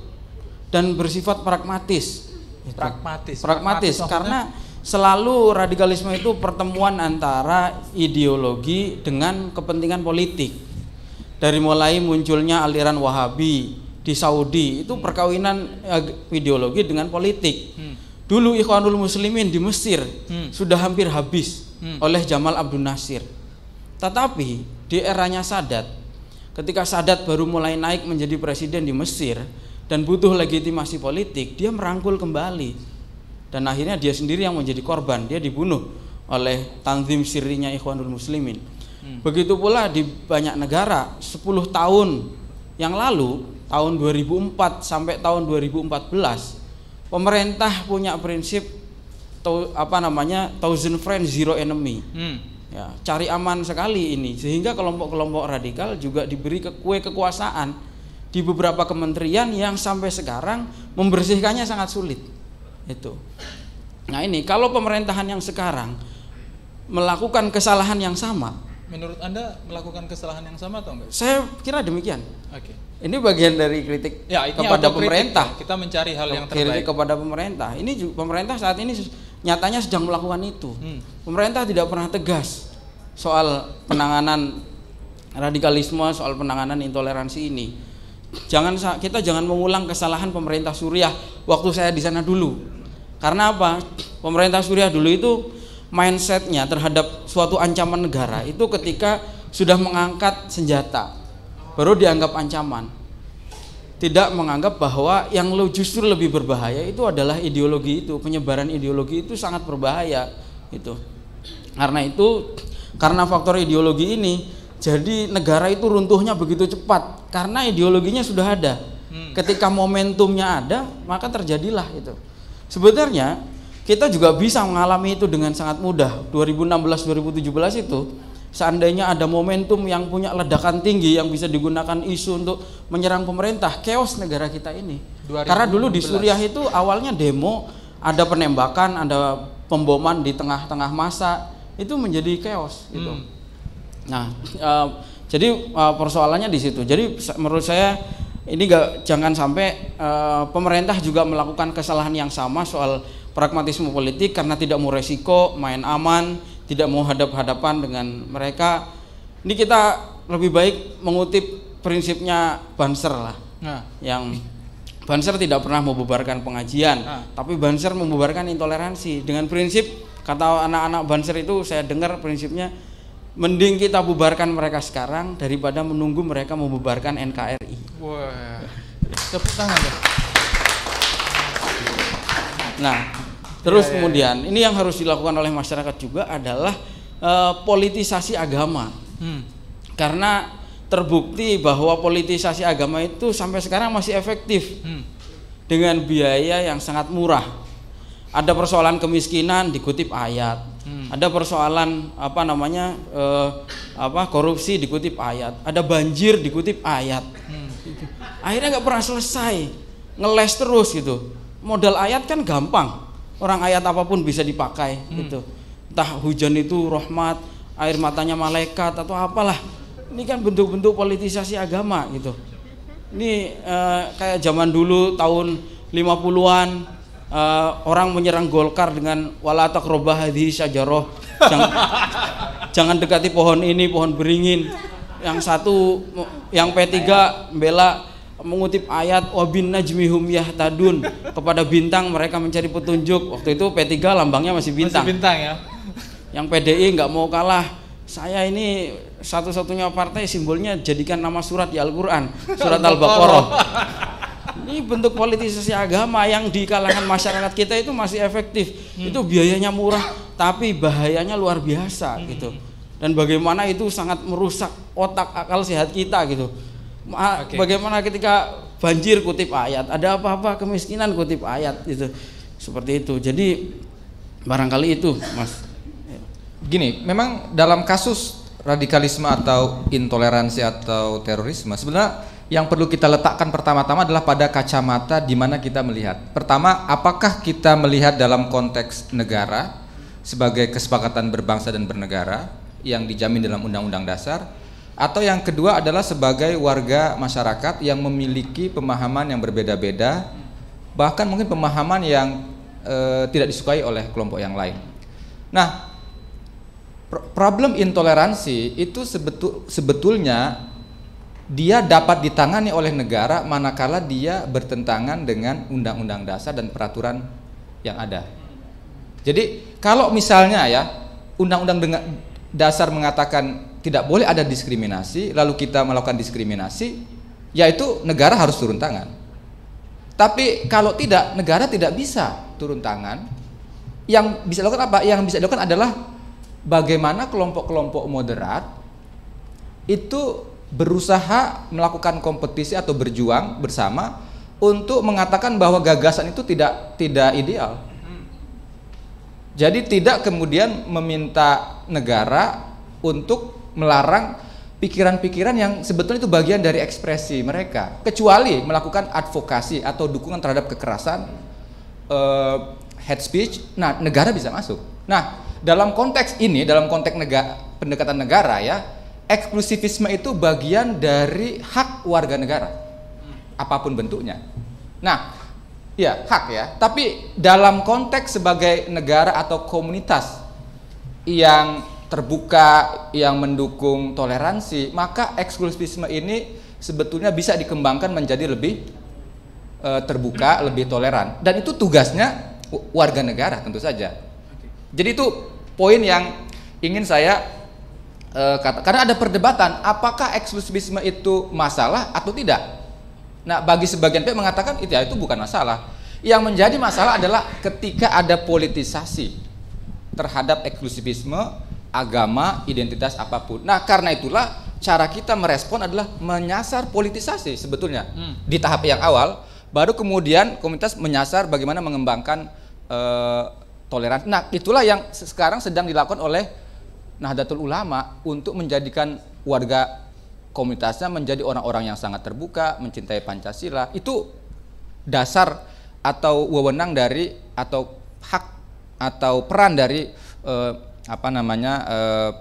S4: dan bersifat pragmatis. Gitu. Pragmatis. Pragmatis, pragmatis karena selalu radikalisme itu pertemuan antara ideologi dengan kepentingan politik. Dari mulai munculnya aliran Wahabi, di Saudi itu hmm. perkawinan eh, ideologi dengan politik. Hmm. Dulu Ikhwanul Muslimin di Mesir hmm. sudah hampir habis hmm. oleh Jamal Abdul Nasir. Tetapi di eranya Sadat, ketika Sadat baru mulai naik menjadi presiden di Mesir dan butuh legitimasi politik, dia merangkul kembali. Dan akhirnya dia sendiri yang menjadi korban, dia dibunuh oleh Tanzim Sirinya Ikhwanul Muslimin. Begitu pula di banyak negara, 10 tahun yang lalu tahun 2004 sampai tahun 2014 pemerintah punya prinsip to, apa namanya thousand friends zero enemy hmm. ya cari aman sekali ini sehingga kelompok-kelompok radikal juga diberi ke kue kekuasaan di beberapa kementerian yang sampai sekarang membersihkannya sangat sulit itu nah ini kalau pemerintahan yang sekarang melakukan kesalahan yang sama
S1: Menurut Anda melakukan kesalahan yang sama atau enggak? Saya
S4: kira demikian. Oke. Okay. Ini bagian dari kritik ya, kepada pemerintah. kita mencari hal yang terbaik. Kritik kepada pemerintah. Ini juga, pemerintah saat ini nyatanya sedang melakukan itu. Hmm. Pemerintah tidak pernah tegas soal penanganan radikalisme, soal penanganan intoleransi ini. Jangan kita jangan mengulang kesalahan pemerintah Suriah waktu saya di sana dulu. Karena apa? Pemerintah Suriah dulu itu mindsetnya terhadap suatu ancaman negara itu ketika sudah mengangkat senjata baru dianggap ancaman tidak menganggap bahwa yang lo justru lebih berbahaya itu adalah ideologi itu penyebaran ideologi itu sangat berbahaya itu karena itu karena faktor ideologi ini jadi negara itu runtuhnya begitu cepat karena ideologinya sudah ada hmm. ketika momentumnya ada maka terjadilah itu sebenarnya kita juga bisa mengalami itu dengan sangat mudah. 2016-2017 itu seandainya ada momentum yang punya ledakan tinggi yang bisa digunakan isu untuk menyerang pemerintah, chaos negara kita ini. 2016. Karena dulu di Suriah itu awalnya demo, ada penembakan, ada pemboman di tengah-tengah masa, itu menjadi chaos gitu. Hmm. Nah, uh, jadi uh, persoalannya di situ. Jadi menurut saya ini gak, jangan sampai uh, pemerintah juga melakukan kesalahan yang sama soal pragmatisme politik karena tidak mau resiko, main aman, tidak mau hadap-hadapan dengan mereka. Ini kita lebih baik mengutip prinsipnya Banser lah, nah. yang Banser tidak pernah membubarkan pengajian, nah. tapi Banser membubarkan intoleransi dengan prinsip kata anak-anak Banser itu saya dengar prinsipnya mending kita bubarkan mereka sekarang daripada menunggu mereka membubarkan NKRI.
S1: Wah. Tepuk tangan ya
S4: Nah, Terus ya, kemudian ya. ini yang harus dilakukan oleh masyarakat juga adalah uh, politisasi agama. Hmm. Karena terbukti bahwa politisasi agama itu sampai sekarang masih efektif hmm. dengan biaya yang sangat murah. Ada persoalan kemiskinan dikutip ayat, hmm. ada persoalan apa namanya eh, apa korupsi dikutip ayat, ada banjir dikutip ayat. Hmm. Akhirnya nggak pernah selesai, ngeles terus gitu. Modal ayat kan gampang, orang ayat apapun bisa dipakai hmm. gitu entah hujan itu rahmat air matanya malaikat atau apalah ini kan bentuk-bentuk politisasi agama gitu ini eh, kayak zaman dulu tahun 50-an eh, orang menyerang Golkar dengan walatak robah di sajaroh. jangan, [LAUGHS] jangan dekati pohon ini pohon beringin yang satu yang P3 membela mengutip ayat wabin najmihum tadun kepada bintang mereka mencari petunjuk waktu itu P3 lambangnya masih bintang masih bintang ya yang PDI nggak mau kalah saya ini satu-satunya partai simbolnya jadikan nama surat di Al-Quran surat Al-Baqarah ini bentuk politisasi agama yang di kalangan masyarakat kita itu masih efektif hmm. itu biayanya murah tapi bahayanya luar biasa hmm. gitu dan bagaimana itu sangat merusak otak akal sehat kita gitu okay. bagaimana ketika banjir kutip ayat ada apa-apa
S7: kemiskinan kutip ayat itu seperti itu jadi barangkali itu mas gini memang dalam kasus radikalisme atau intoleransi atau terorisme sebenarnya yang perlu kita letakkan pertama-tama adalah pada kacamata di mana kita melihat. Pertama, apakah kita melihat dalam konteks negara sebagai kesepakatan berbangsa dan bernegara yang dijamin dalam undang-undang dasar? atau yang kedua adalah sebagai warga masyarakat yang memiliki pemahaman yang berbeda-beda bahkan mungkin pemahaman yang e, tidak disukai oleh kelompok yang lain. Nah, problem intoleransi itu sebetul, sebetulnya dia dapat ditangani oleh negara manakala dia bertentangan dengan undang-undang dasar dan peraturan yang ada. Jadi, kalau misalnya ya undang-undang dasar mengatakan tidak boleh ada diskriminasi, lalu kita melakukan diskriminasi, yaitu negara harus turun tangan. Tapi kalau tidak, negara tidak bisa turun tangan. Yang bisa dilakukan apa? Yang bisa dilakukan adalah bagaimana kelompok-kelompok moderat itu berusaha melakukan kompetisi atau berjuang bersama untuk mengatakan bahwa gagasan itu tidak tidak ideal. Jadi tidak kemudian meminta negara untuk melarang pikiran-pikiran yang sebetulnya itu bagian dari ekspresi mereka, kecuali melakukan advokasi atau dukungan terhadap kekerasan, uh, eh, head speech. Nah, negara bisa masuk. Nah, dalam konteks ini, dalam konteks negara, pendekatan negara ya, eksklusivisme itu bagian dari hak warga negara, apapun bentuknya. Nah, ya hak ya. Tapi dalam konteks sebagai negara atau komunitas yang terbuka yang mendukung toleransi, maka eksklusivisme ini sebetulnya bisa dikembangkan menjadi lebih e, terbuka, lebih toleran. Dan itu tugasnya warga negara tentu saja. Jadi itu poin yang ingin saya e, kata karena ada perdebatan apakah eksklusivisme itu masalah atau tidak. Nah, bagi sebagian pihak mengatakan itu ya, itu bukan masalah. Yang menjadi masalah adalah ketika ada politisasi terhadap eksklusivisme agama, identitas apapun. Nah, karena itulah cara kita merespon adalah menyasar politisasi sebetulnya hmm. di tahap yang awal, baru kemudian komunitas menyasar bagaimana mengembangkan uh, eh, toleransi. Nah, itulah yang sekarang sedang dilakukan oleh Nahdlatul Ulama untuk menjadikan warga komunitasnya menjadi orang-orang yang sangat terbuka, mencintai Pancasila. Itu dasar atau wewenang dari atau hak atau peran dari uh, apa namanya uh,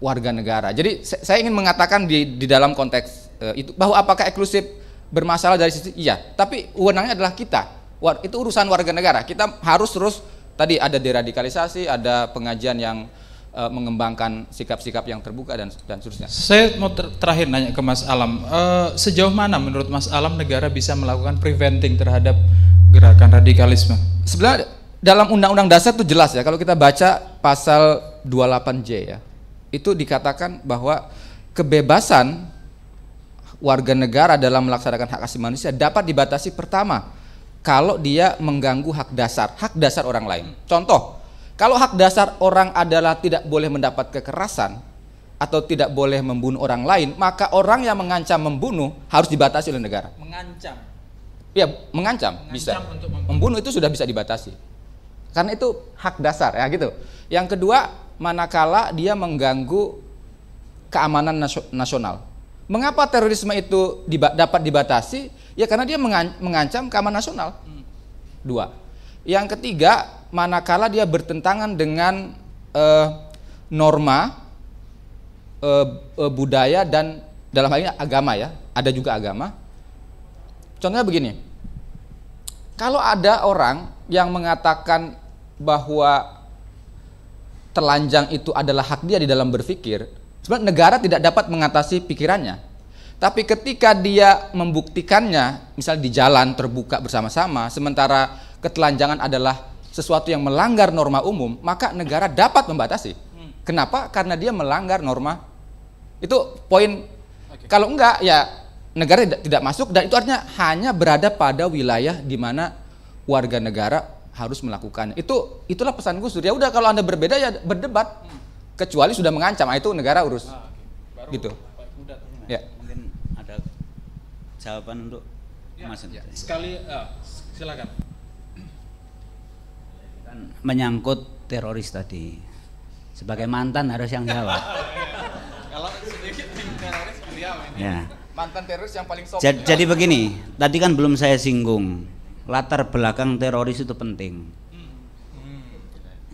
S7: warga negara. Jadi saya ingin mengatakan di di dalam konteks uh, itu bahwa apakah eksklusif bermasalah dari sisi iya, tapi wewenangnya adalah kita. War, itu urusan warga negara. Kita harus terus tadi ada deradikalisasi, ada pengajian yang uh, mengembangkan sikap-sikap yang terbuka dan dan seterusnya.
S1: Saya mau ter terakhir nanya ke Mas Alam, uh, sejauh mana menurut Mas Alam negara bisa melakukan preventing terhadap
S7: gerakan radikalisme? Sebenarnya dalam Undang-Undang Dasar itu jelas ya, kalau kita baca pasal 28J ya, itu dikatakan bahwa kebebasan warga negara dalam melaksanakan hak asasi manusia dapat dibatasi pertama kalau dia mengganggu hak dasar, hak dasar orang lain. Contoh, kalau hak dasar orang adalah tidak boleh mendapat kekerasan atau tidak boleh membunuh orang lain, maka orang yang mengancam membunuh harus dibatasi oleh negara. Mengancam. Ya, mengancam, mengancam bisa. Untuk membunuh. membunuh itu sudah bisa dibatasi. Karena itu hak dasar ya gitu. Yang kedua, manakala dia mengganggu keamanan nasional. Mengapa terorisme itu dapat dibatasi? Ya karena dia mengancam keamanan nasional. Dua. Yang ketiga, manakala dia bertentangan dengan eh, norma eh, eh, budaya dan dalam hal ini agama ya, ada juga agama. Contohnya begini, kalau ada orang yang mengatakan bahwa telanjang itu adalah hak dia di dalam berpikir, sebenarnya negara tidak dapat mengatasi pikirannya. Tapi ketika dia membuktikannya, misalnya di jalan terbuka bersama-sama, sementara ketelanjangan adalah sesuatu yang melanggar norma umum, maka negara dapat membatasi. Kenapa? Karena dia melanggar norma. Itu poin. Okay. Kalau enggak, ya negara tidak masuk dan itu artinya hanya berada pada wilayah di mana warga negara harus melakukannya. Itu itulah pesan Gus Dur. Ya udah kalau Anda berbeda ya berdebat. Hmm. Kecuali sudah mengancam, nah, itu negara urus. Ah, okay. Baru gitu. ya.
S2: Mungkin ada jawaban untuk ya, Mas. Ya. Sekali uh,
S5: silakan. Kan
S2: menyangkut teroris tadi. Sebagai mantan harus yang jawab.
S7: [LAUGHS]
S5: kalau sedikit teroris
S7: beliau ini. Ya. Mantan teroris yang paling sopan. Jadi, jadi begini,
S2: tadi kan belum saya singgung latar belakang teroris itu penting. Hmm.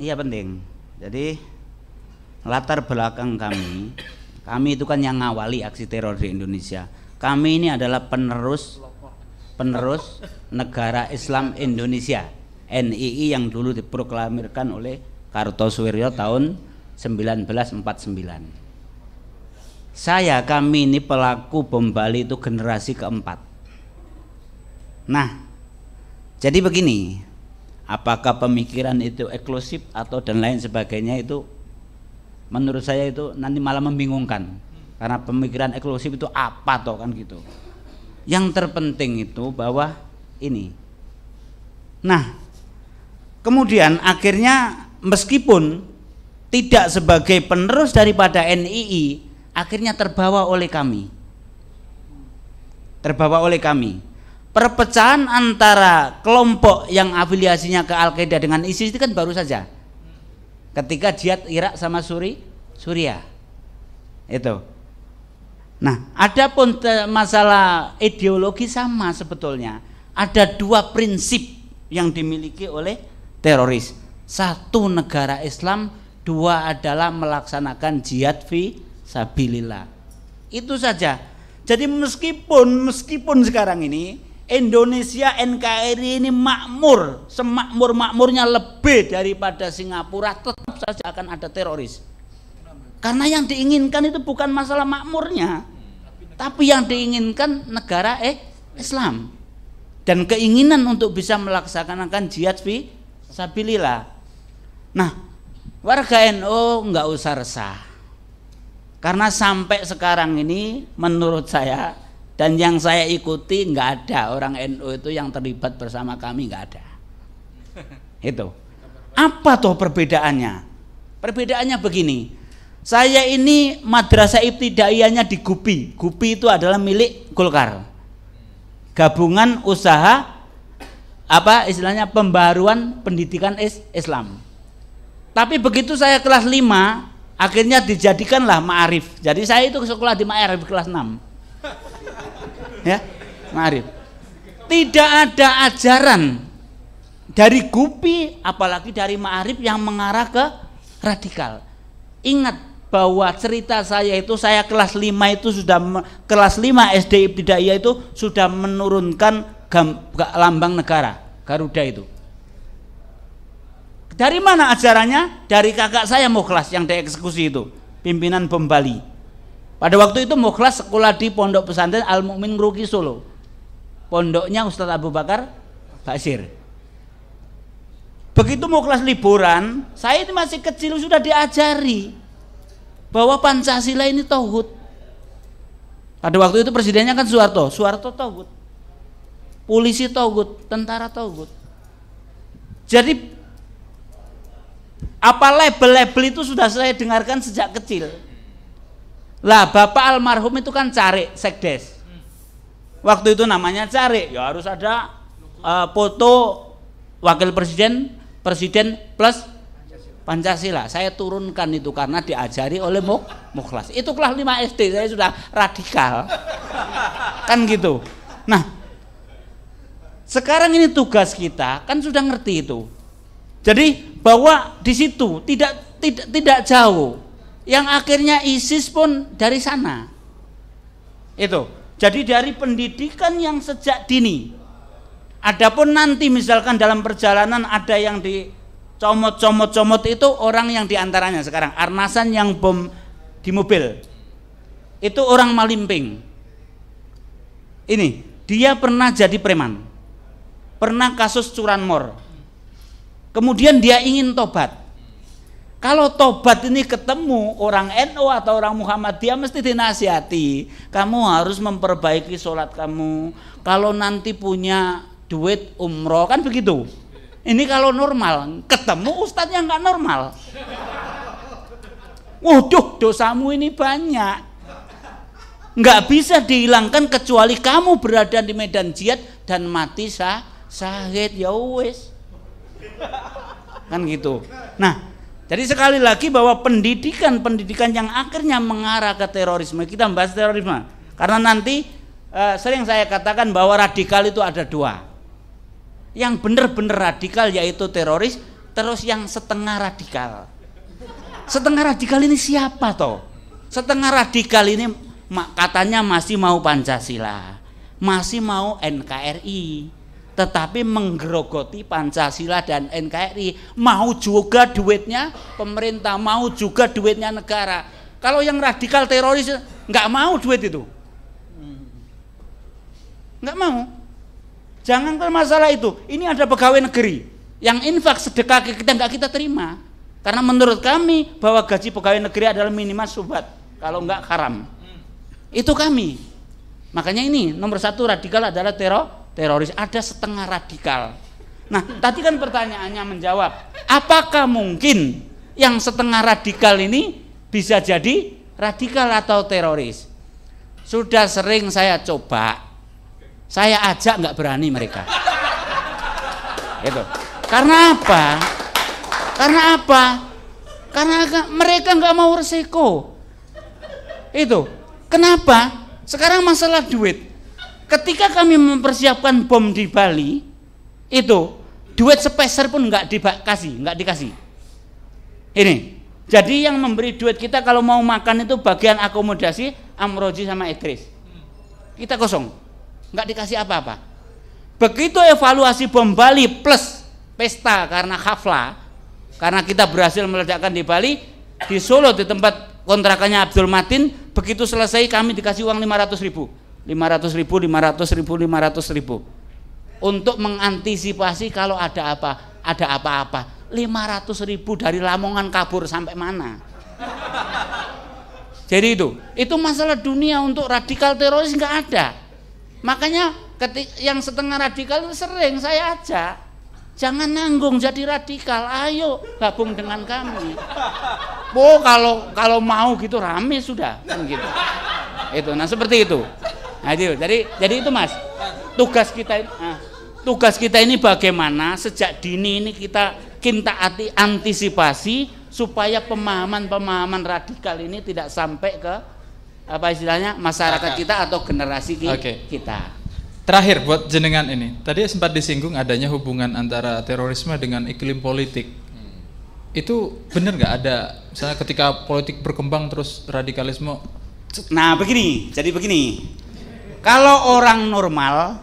S2: Iya penting. Jadi latar belakang kami, kami itu kan yang ngawali aksi teror di Indonesia. Kami ini adalah penerus penerus negara Islam Indonesia NII yang dulu diproklamirkan oleh Kartosuwiryo tahun 1949. Saya kami ini pelaku pembalik itu generasi keempat. Nah, jadi begini, apakah pemikiran itu eksklusif atau dan lain sebagainya itu menurut saya itu nanti malah membingungkan. Karena pemikiran eksklusif itu apa toh kan gitu. Yang terpenting itu bahwa ini. Nah, kemudian akhirnya meskipun tidak sebagai penerus daripada NII akhirnya terbawa oleh kami terbawa oleh kami perpecahan antara kelompok yang afiliasinya ke Al-Qaeda dengan ISIS itu kan baru saja ketika jihad Irak sama Suri Suriah itu nah ada pun masalah ideologi sama sebetulnya ada dua prinsip yang dimiliki oleh teroris satu negara Islam dua adalah melaksanakan jihad fi sabilillah itu saja jadi meskipun meskipun sekarang ini Indonesia NKRI ini makmur, semakmur-makmurnya lebih daripada Singapura, tetap saja akan ada teroris. Karena yang diinginkan itu bukan masalah makmurnya, tapi yang diinginkan negara eh Islam. Dan keinginan untuk bisa melaksanakan jihad fi sabilillah. Nah, warga NU NO nggak usah resah. Karena sampai sekarang ini menurut saya dan yang saya ikuti nggak ada orang NU itu yang terlibat bersama kami nggak ada. [LAUGHS] Itu. Apa toh perbedaannya? Perbedaannya begini. Saya ini madrasah ibtidaiyahnya di Gupi. Gupi itu adalah milik Golkar. Gabungan usaha apa istilahnya pembaruan pendidikan Islam. Tapi begitu saya kelas 5, akhirnya dijadikanlah ma'arif. Jadi saya itu sekolah di ma'arif kelas 6. [LAUGHS] ya ma'rif tidak ada ajaran dari gupi apalagi dari ma'rif yang mengarah ke radikal ingat bahwa cerita saya itu saya kelas 5 itu sudah kelas 5 SD Ibtidaiyah itu sudah menurunkan gam, lambang negara Garuda itu dari mana ajarannya dari kakak saya mau kelas yang dieksekusi itu pimpinan pembali pada waktu itu mukhlas sekolah di pondok pesantren Al Mukmin Ngeruki Solo. Pondoknya Ustadz Abu Bakar Basir. Begitu mukhlas liburan, saya ini masih kecil sudah diajari bahwa Pancasila ini togut. Pada waktu itu presidennya kan Soeharto, Soeharto togut, Polisi togut, tentara togut. Jadi apa label-label itu sudah saya dengarkan sejak kecil lah bapak almarhum itu kan cari sekdes. Waktu itu namanya cari, ya harus ada uh, foto wakil presiden, presiden plus Pancasila. Saya turunkan itu karena diajari oleh Muk Mukhlas. Itu kelas 5 SD saya sudah radikal. Kan gitu. Nah, sekarang ini tugas kita kan sudah ngerti itu. Jadi bahwa di situ tidak tidak tidak jauh yang akhirnya ISIS pun dari sana. Itu. Jadi dari pendidikan yang sejak dini. Adapun nanti misalkan dalam perjalanan ada yang di comot comot comot itu orang yang diantaranya sekarang arnasan yang bom di mobil itu orang malimping. Ini dia pernah jadi preman, pernah kasus curanmor. Kemudian dia ingin tobat, kalau tobat ini ketemu orang NU NO atau orang Muhammadiyah mesti dinasihati. Kamu harus memperbaiki sholat kamu. Kalau nanti punya duit umroh kan begitu. Ini kalau normal, ketemu ustadz yang nggak normal. Waduh, dosamu ini banyak. Nggak bisa dihilangkan kecuali kamu berada di medan jihad dan mati sah, sahid ya wes. Kan gitu. Nah, jadi sekali lagi bahwa pendidikan-pendidikan yang akhirnya mengarah ke terorisme, kita membahas terorisme. Karena nanti eh, sering saya katakan bahwa radikal itu ada dua. Yang benar-benar radikal yaitu teroris, terus yang setengah radikal. Setengah radikal ini siapa toh? Setengah radikal ini katanya masih mau Pancasila, masih mau NKRI, tetapi menggerogoti Pancasila dan NKRI. Mau juga duitnya pemerintah, mau juga duitnya negara. Kalau yang radikal teroris nggak mau duit itu, nggak mau. Jangan ke masalah itu. Ini ada pegawai negeri yang infak sedekah kita nggak kita terima karena menurut kami bahwa gaji pegawai negeri adalah minimal sobat kalau nggak haram. Itu kami. Makanya ini nomor satu radikal adalah teror teroris, ada setengah radikal. Nah, tadi kan pertanyaannya menjawab, apakah mungkin yang setengah radikal ini bisa jadi radikal atau teroris? Sudah sering saya coba, saya ajak nggak berani mereka. Itu. Karena apa? Karena apa? Karena mereka nggak mau resiko. Itu. Kenapa? Sekarang masalah duit. Ketika kami mempersiapkan bom di Bali, itu duit sepeser pun nggak dikasih, nggak dikasih. Ini. Jadi yang memberi duit kita kalau mau makan itu bagian akomodasi Amroji sama Idris. Kita kosong, nggak dikasih apa-apa. Begitu evaluasi bom Bali plus pesta karena hafla, karena kita berhasil meledakkan di Bali, di Solo di tempat kontrakannya Abdul Matin, begitu selesai kami dikasih uang 500 ribu 500 ribu, 500 ribu, 500 ribu untuk mengantisipasi kalau ada apa ada apa-apa 500 ribu dari Lamongan kabur sampai mana jadi itu itu masalah dunia untuk radikal teroris nggak ada makanya ketik yang setengah radikal itu sering saya ajak jangan nanggung jadi radikal ayo gabung dengan kami oh kalau kalau mau gitu rame sudah kan gitu itu nah seperti itu Nah, Jadi jadi itu Mas. Tugas kita ini nah, tugas kita ini bagaimana sejak dini ini kita kita hati antisipasi supaya pemahaman-pemahaman radikal ini tidak sampai ke apa istilahnya masyarakat kita atau generasi ki okay. kita.
S1: Terakhir buat jenengan ini, tadi sempat disinggung adanya hubungan antara terorisme dengan iklim politik. Hmm. Itu benar nggak ada
S2: misalnya ketika politik berkembang terus radikalisme? Nah begini, jadi begini kalau orang normal,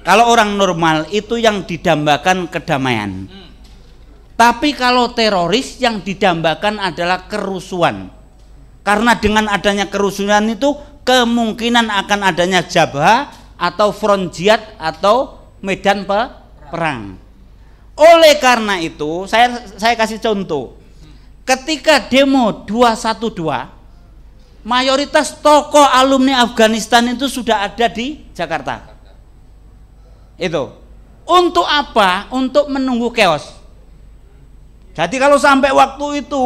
S2: kalau orang normal itu yang didambakan kedamaian. Tapi kalau teroris yang didambakan adalah kerusuhan. Karena dengan adanya kerusuhan itu kemungkinan akan adanya jabah atau front jihad atau medan pe perang. Oleh karena itu, saya saya kasih contoh. Ketika demo 212 mayoritas tokoh alumni Afghanistan itu sudah ada di Jakarta. Itu. Untuk apa? Untuk menunggu chaos. Jadi kalau sampai waktu itu,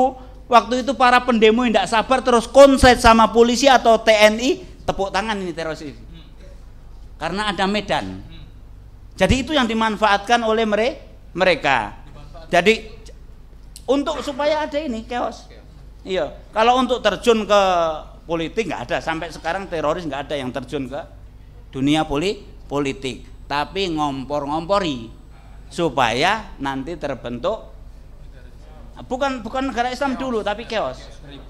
S2: waktu itu para pendemo tidak sabar terus konsep sama polisi atau TNI, tepuk tangan ini teroris ini. Karena ada medan. Jadi itu yang dimanfaatkan oleh mereka. Jadi untuk supaya ada ini chaos. Iya, kalau untuk terjun ke politik nggak ada. Sampai sekarang teroris nggak ada yang terjun ke dunia poli politik. Tapi ngompor-ngompori supaya nanti terbentuk bukan bukan negara Islam dulu tapi chaos.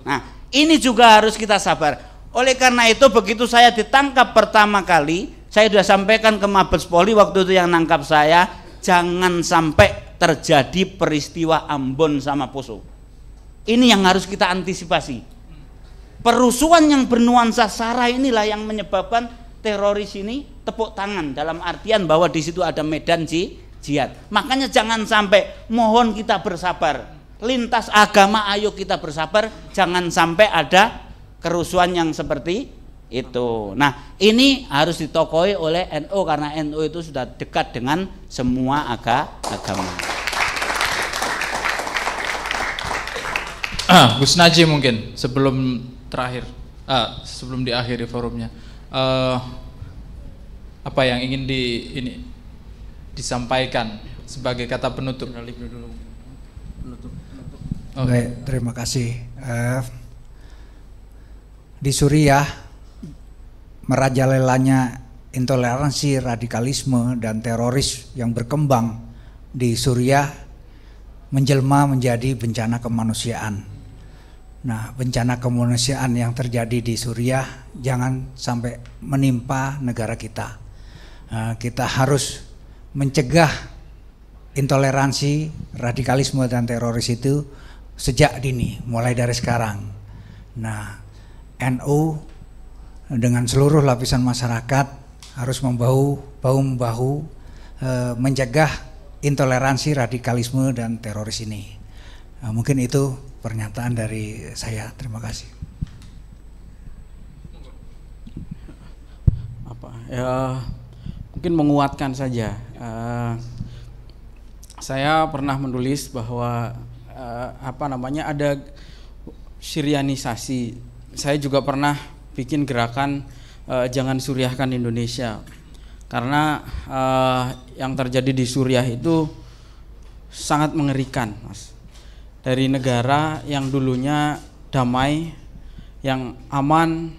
S2: Nah, ini juga harus kita sabar. Oleh karena itu begitu saya ditangkap pertama kali, saya sudah sampaikan ke Mabes Poli waktu itu yang nangkap saya, jangan sampai terjadi peristiwa Ambon sama Poso. Ini yang harus kita antisipasi. Perusuhan yang bernuansa sara inilah yang menyebabkan teroris ini tepuk tangan dalam artian bahwa di situ ada medan ji, jihad. Makanya jangan sampai mohon kita bersabar. Lintas agama ayo kita bersabar, jangan sampai ada kerusuhan yang seperti itu. Nah, ini harus ditokoi oleh NU NO, karena NU NO itu sudah dekat dengan semua aga agama.
S1: Ah, Gus Naji mungkin sebelum terakhir, ah, sebelum diakhiri forumnya, uh, apa yang ingin di ini disampaikan sebagai kata penutup? Oke,
S3: okay. Oh. terima kasih. Uh, di Suriah merajalelanya intoleransi, radikalisme, dan teroris yang berkembang di Suriah menjelma menjadi bencana kemanusiaan. Nah, bencana kemanusiaan yang terjadi di Suriah jangan sampai menimpa negara kita. Nah, kita harus mencegah intoleransi, radikalisme dan teroris itu sejak dini, mulai dari sekarang. Nah, NU dengan seluruh lapisan masyarakat harus membahu bahu membahu e, mencegah intoleransi, radikalisme dan teroris ini. Nah, mungkin itu pernyataan dari saya. Terima kasih.
S4: Apa ya mungkin menguatkan saja. Uh, saya pernah menulis bahwa uh, apa namanya ada Syrianisasi. Saya juga pernah bikin gerakan uh, jangan suriahkan Indonesia. Karena uh, yang terjadi di Suriah itu sangat mengerikan, Mas dari negara yang dulunya damai, yang aman,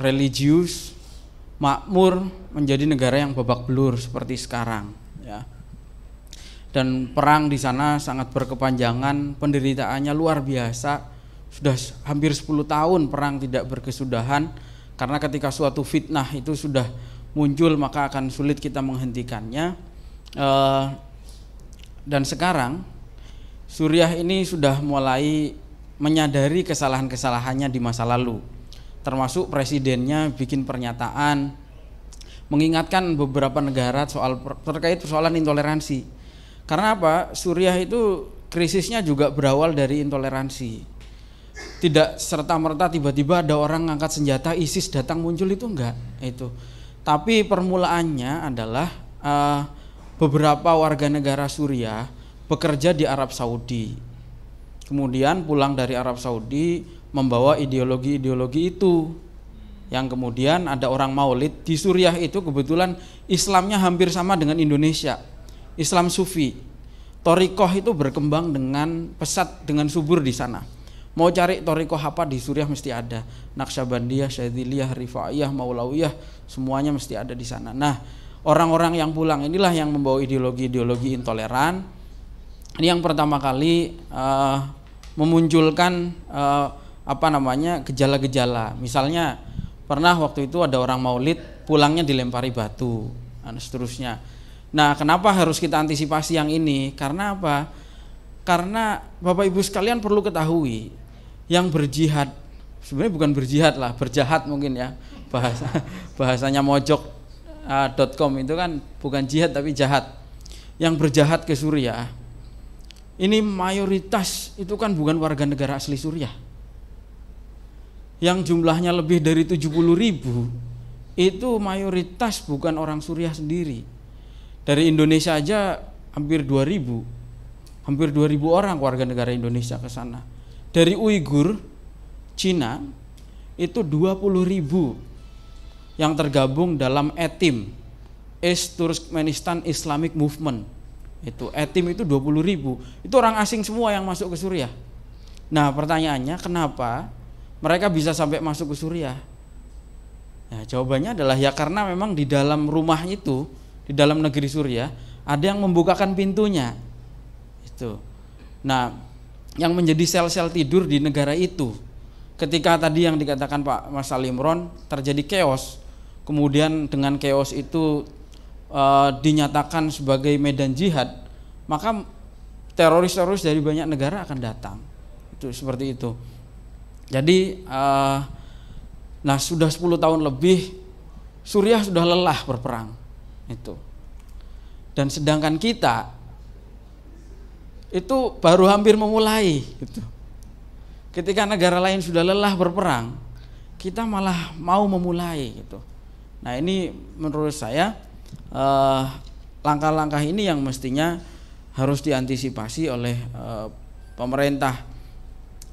S4: religius, makmur menjadi negara yang babak belur seperti sekarang, ya. Dan perang di sana sangat berkepanjangan, penderitaannya luar biasa. Sudah hampir 10 tahun perang tidak berkesudahan karena ketika suatu fitnah itu sudah muncul maka akan sulit kita menghentikannya. Uh, dan sekarang Suriah ini sudah mulai menyadari kesalahan-kesalahannya di masa lalu. Termasuk presidennya bikin pernyataan mengingatkan beberapa negara soal terkait persoalan intoleransi. Karena apa? Suriah itu krisisnya juga berawal dari intoleransi. Tidak serta-merta tiba-tiba ada orang ngangkat senjata ISIS datang muncul itu enggak itu. Tapi permulaannya adalah uh, beberapa warga negara Suriah bekerja di Arab Saudi. Kemudian pulang dari Arab Saudi membawa ideologi-ideologi itu. Yang kemudian ada orang Maulid di Suriah itu kebetulan Islamnya hampir sama dengan Indonesia. Islam Sufi. Torikoh itu berkembang dengan pesat, dengan subur di sana. Mau cari torikoh apa di Suriah mesti ada. Naksabandiyah, Syadziliyah, Rifaiyah, Maulawiyah, semuanya mesti ada di sana. Nah, orang-orang yang pulang inilah yang membawa ideologi-ideologi intoleran, ini yang pertama kali uh, memunculkan uh, apa namanya gejala-gejala. Misalnya pernah waktu itu ada orang maulid pulangnya dilempari batu dan seterusnya. Nah, kenapa harus kita antisipasi yang ini? Karena apa? Karena Bapak Ibu sekalian perlu ketahui yang berjihad sebenarnya bukan berjihad lah, berjahat mungkin ya bahasa [LAUGHS] bahasanya mojok.com eh, uh, itu kan bukan jihad tapi jahat. Yang berjahat ke Suriah ini mayoritas itu kan bukan warga negara asli Suriah. Yang jumlahnya lebih dari 70 ribu, itu mayoritas bukan orang Suriah sendiri. Dari Indonesia aja hampir ribu, hampir ribu orang warga negara Indonesia ke sana. Dari Uighur, Cina, itu 20 ribu yang tergabung dalam ETIM, East Turkmenistan Islamic Movement itu etim eh, itu 20 ribu itu orang asing semua yang masuk ke Suriah nah pertanyaannya kenapa mereka bisa sampai masuk ke Suriah nah, jawabannya adalah ya karena memang di dalam rumah itu di dalam negeri Suriah ada yang membukakan pintunya itu nah yang menjadi sel-sel tidur di negara itu ketika tadi yang dikatakan Pak Mas Salimron terjadi chaos kemudian dengan chaos itu uh, dinyatakan sebagai medan jihad, maka teroris-teroris dari banyak negara akan datang. Itu seperti itu. Jadi uh, nah sudah 10 tahun lebih Suriah sudah lelah berperang. Itu. Dan sedangkan kita itu baru hampir memulai gitu. Ketika negara lain sudah lelah berperang, kita malah mau memulai gitu. Nah, ini menurut saya Eh, langkah-langkah uh, ini yang mestinya harus diantisipasi oleh uh, pemerintah.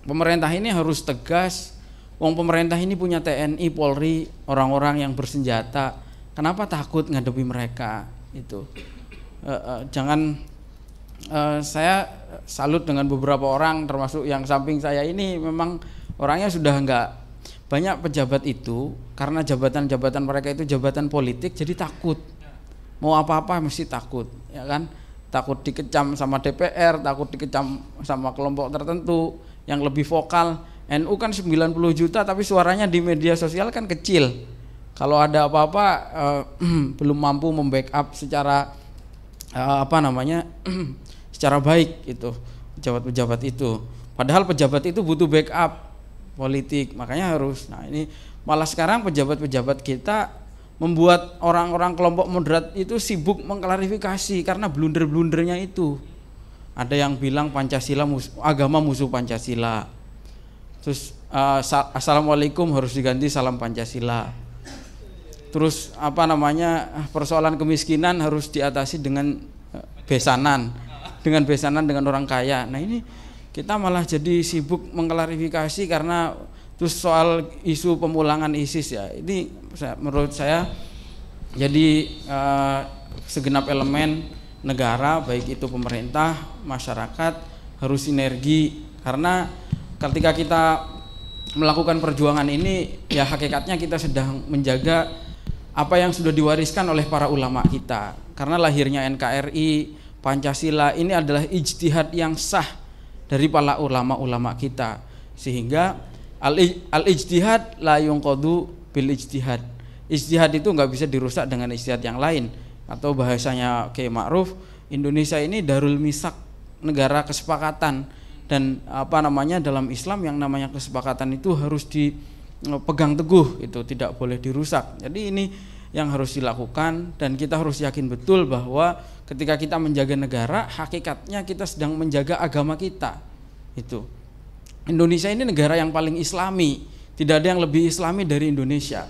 S4: Pemerintah ini harus tegas. Wong pemerintah ini punya TNI, Polri, orang-orang yang bersenjata. Kenapa takut ngadepi mereka? Itu eh, jangan Uh, saya salut dengan beberapa orang termasuk yang samping saya ini memang orangnya sudah enggak banyak pejabat itu karena jabatan-jabatan mereka itu jabatan politik jadi takut mau apa-apa mesti takut ya kan takut dikecam sama DPR takut dikecam sama kelompok tertentu yang lebih vokal NU kan 90 juta tapi suaranya di media sosial kan kecil kalau ada apa-apa eh, [CLEARS THROAT] belum mampu membackup secara eh, apa namanya [CLEARS THROAT] secara baik itu pejabat-pejabat itu padahal pejabat itu butuh backup politik makanya harus nah ini malah sekarang pejabat-pejabat kita membuat orang-orang kelompok moderat itu sibuk mengklarifikasi karena blunder-blundernya itu. Ada yang bilang Pancasila mus agama musuh Pancasila. Terus uh, assalamualaikum harus diganti salam Pancasila. Terus apa namanya persoalan kemiskinan harus diatasi dengan eh, besanan, dengan besanan dengan orang kaya. Nah ini kita malah jadi sibuk mengklarifikasi karena terus soal isu pemulangan ISIS ya ini menurut saya jadi uh, segenap elemen negara baik itu pemerintah masyarakat harus sinergi karena ketika kita melakukan perjuangan ini ya hakikatnya kita sedang menjaga apa yang sudah diwariskan oleh para ulama kita karena lahirnya NKRI Pancasila ini adalah ijtihad yang sah dari para ulama-ulama kita sehingga al, ijtihad la yungkodu bil ijtihad ijtihad itu nggak bisa dirusak dengan ijtihad yang lain atau bahasanya kayak Ma'ruf Indonesia ini darul misak negara kesepakatan dan apa namanya dalam Islam yang namanya kesepakatan itu harus dipegang teguh itu tidak boleh dirusak jadi ini yang harus dilakukan dan kita harus yakin betul bahwa ketika kita menjaga negara hakikatnya kita sedang menjaga agama kita itu Indonesia ini negara yang paling islami tidak ada yang lebih islami dari Indonesia.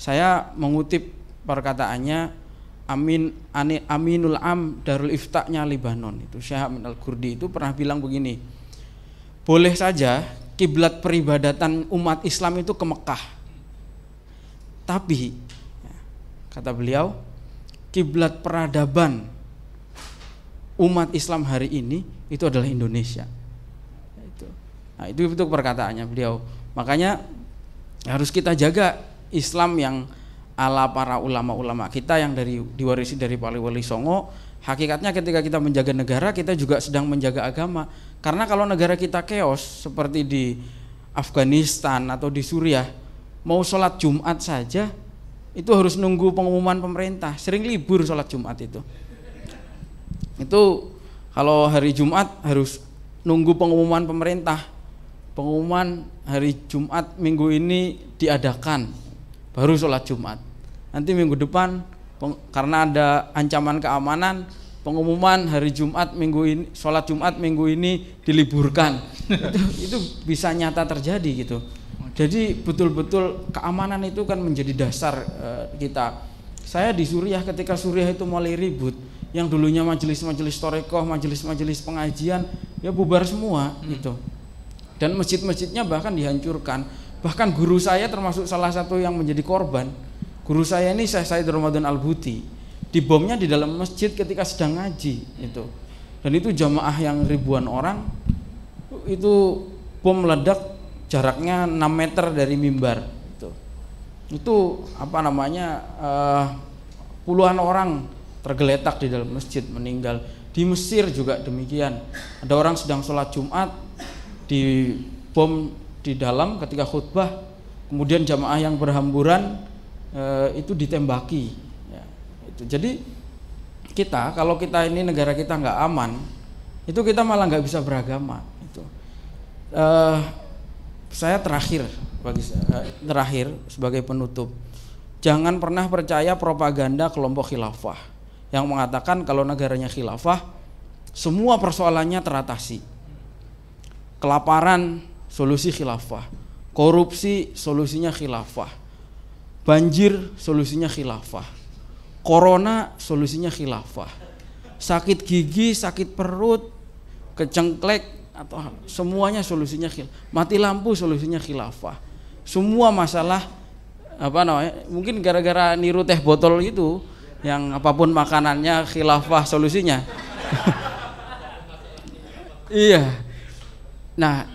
S4: Saya mengutip perkataannya Amin ane, Aminul Am Darul Iftaknya Libanon itu Syekh Amin Al Kurdi itu pernah bilang begini. Boleh saja kiblat peribadatan umat Islam itu ke Mekah. Tapi ya, kata beliau, kiblat peradaban umat Islam hari ini itu adalah Indonesia. Nah, itu itu perkataannya beliau. Makanya harus kita jaga Islam yang ala para ulama-ulama kita yang dari diwarisi dari Pali Wali Songo. Hakikatnya ketika kita menjaga negara, kita juga sedang menjaga agama. Karena kalau negara kita keos seperti di Afghanistan atau di Suriah, mau sholat Jumat saja itu harus nunggu pengumuman pemerintah. Sering libur sholat Jumat itu. Itu kalau hari Jumat harus nunggu pengumuman pemerintah pengumuman hari Jumat minggu ini diadakan baru sholat Jumat nanti minggu depan peng, karena ada ancaman keamanan pengumuman hari Jumat minggu ini sholat Jumat minggu ini diliburkan itu, itu bisa nyata terjadi gitu jadi betul-betul keamanan itu kan menjadi dasar uh, kita saya di Suriah ketika Suriah itu mulai ribut yang dulunya majelis-majelis torekoh majelis-majelis pengajian ya bubar semua hmm. gitu dan masjid-masjidnya bahkan dihancurkan bahkan guru saya termasuk salah satu yang menjadi korban guru saya ini saya Said Ramadan Al Buti dibomnya di dalam masjid ketika sedang ngaji itu dan itu jamaah yang ribuan orang itu bom meledak jaraknya 6 meter dari mimbar itu itu apa namanya uh, puluhan orang tergeletak di dalam masjid meninggal di Mesir juga demikian ada orang sedang sholat Jumat di bom di dalam ketika khutbah kemudian jamaah yang berhamburan e, itu ditembaki ya, itu. jadi kita kalau kita ini negara kita nggak aman itu kita malah nggak bisa beragama itu e, saya terakhir bagi eh, terakhir sebagai penutup jangan pernah percaya propaganda kelompok khilafah yang mengatakan kalau negaranya khilafah semua persoalannya teratasi Kelaparan solusi khilafah. Korupsi solusinya khilafah. Banjir solusinya khilafah. Corona solusinya khilafah. Sakit gigi, sakit perut, kecengklek atau semuanya solusinya khilafah. Mati lampu solusinya khilafah. Semua masalah apa namanya? Mungkin gara-gara niru teh botol itu yang apapun makanannya khilafah solusinya. [LAUGHS] iya. Nah,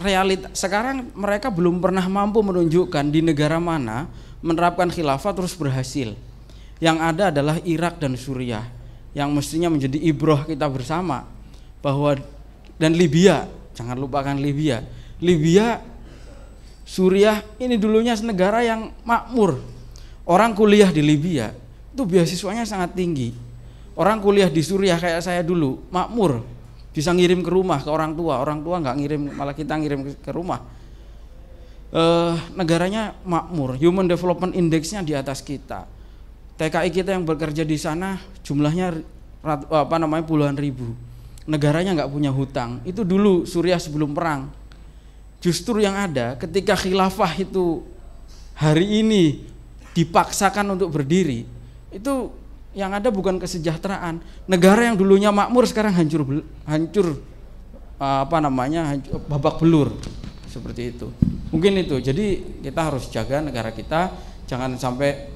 S4: realita sekarang mereka belum pernah mampu menunjukkan di negara mana menerapkan khilafah terus berhasil. Yang ada adalah Irak dan Suriah yang mestinya menjadi ibroh kita bersama bahwa dan Libya, jangan lupakan Libya. Libya Suriah ini dulunya negara yang makmur. Orang kuliah di Libya itu beasiswanya sangat tinggi. Orang kuliah di Suriah kayak saya dulu, makmur bisa ngirim ke rumah ke orang tua orang tua nggak ngirim malah kita ngirim ke rumah eh, negaranya makmur human development indexnya di atas kita TKI kita yang bekerja di sana jumlahnya ratu, apa namanya puluhan ribu negaranya nggak punya hutang itu dulu Suriah sebelum perang justru yang ada ketika khilafah itu hari ini dipaksakan untuk berdiri itu yang ada bukan kesejahteraan. Negara yang dulunya makmur sekarang hancur hancur ah, apa namanya hancur, babak belur seperti itu. Mungkin itu. Jadi kita harus jaga negara kita jangan sampai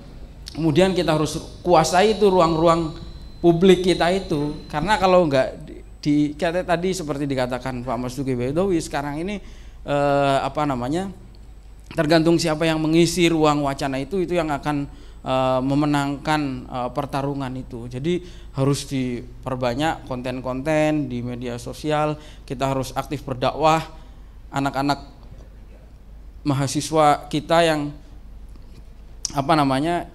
S4: kemudian kita harus kuasai itu ruang-ruang publik kita itu karena kalau enggak di, di tadi seperti dikatakan Pak Mas Duki Bedowi sekarang ini eh, apa namanya tergantung siapa yang mengisi ruang wacana itu itu yang akan Eh, memenangkan eh, pertarungan itu. Jadi harus diperbanyak konten-konten di media sosial, kita harus aktif berdakwah anak-anak mahasiswa kita yang apa namanya?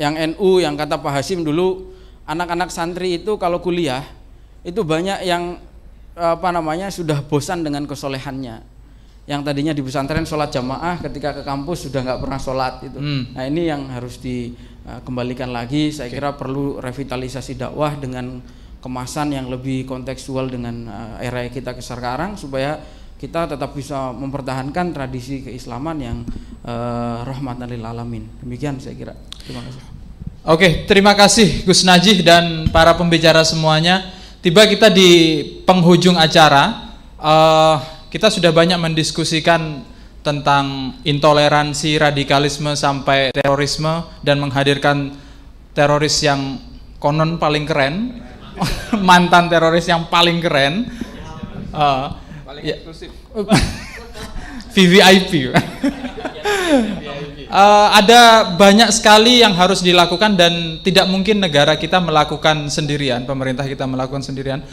S4: yang NU yang kata Pak Hasim dulu anak-anak santri itu kalau kuliah itu banyak yang apa namanya sudah bosan dengan kesolehannya yang tadinya di pesantren sholat jamaah ketika ke kampus sudah nggak pernah sholat itu. Hmm. Nah ini yang harus dikembalikan lagi. Saya okay. kira perlu revitalisasi dakwah dengan kemasan yang lebih kontekstual dengan eh, era kita ke sekarang supaya kita tetap bisa mempertahankan tradisi keislaman yang uh, eh, rahmatan lil alamin. Demikian saya kira. Terima kasih. Oke, terima kasih Gus Najih dan para pembicara semuanya.
S1: Tiba kita di penghujung acara. Uh, kita sudah banyak mendiskusikan tentang intoleransi, radikalisme sampai terorisme dan menghadirkan teroris yang konon paling keren, [LAUGHS] mantan teroris yang paling keren, uh, VVIP. uh, ada banyak sekali yang harus dilakukan dan tidak mungkin negara kita melakukan sendirian, pemerintah kita melakukan sendirian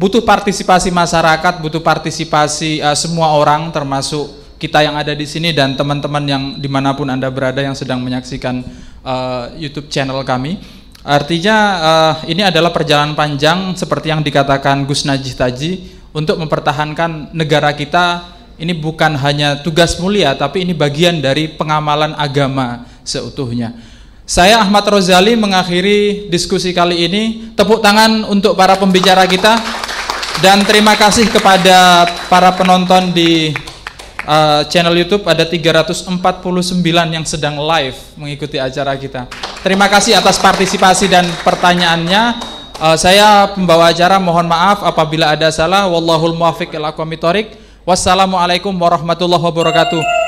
S1: butuh partisipasi masyarakat, butuh partisipasi uh, semua orang termasuk kita yang ada di sini dan teman-teman yang dimanapun anda berada yang sedang menyaksikan uh, YouTube channel kami. Artinya uh, ini adalah perjalanan panjang seperti yang dikatakan Gus Najih Taji untuk mempertahankan negara kita ini bukan hanya tugas mulia tapi ini bagian dari pengamalan agama seutuhnya. Saya Ahmad Rozali mengakhiri diskusi kali ini. Tepuk tangan untuk para pembicara kita. Dan terima kasih kepada para penonton di uh, channel YouTube ada 349 yang sedang live mengikuti acara kita. Terima kasih atas partisipasi dan pertanyaannya. Uh, saya pembawa acara mohon maaf apabila ada salah. Wallahul muwaffiq ila Wassalamualaikum warahmatullahi wabarakatuh.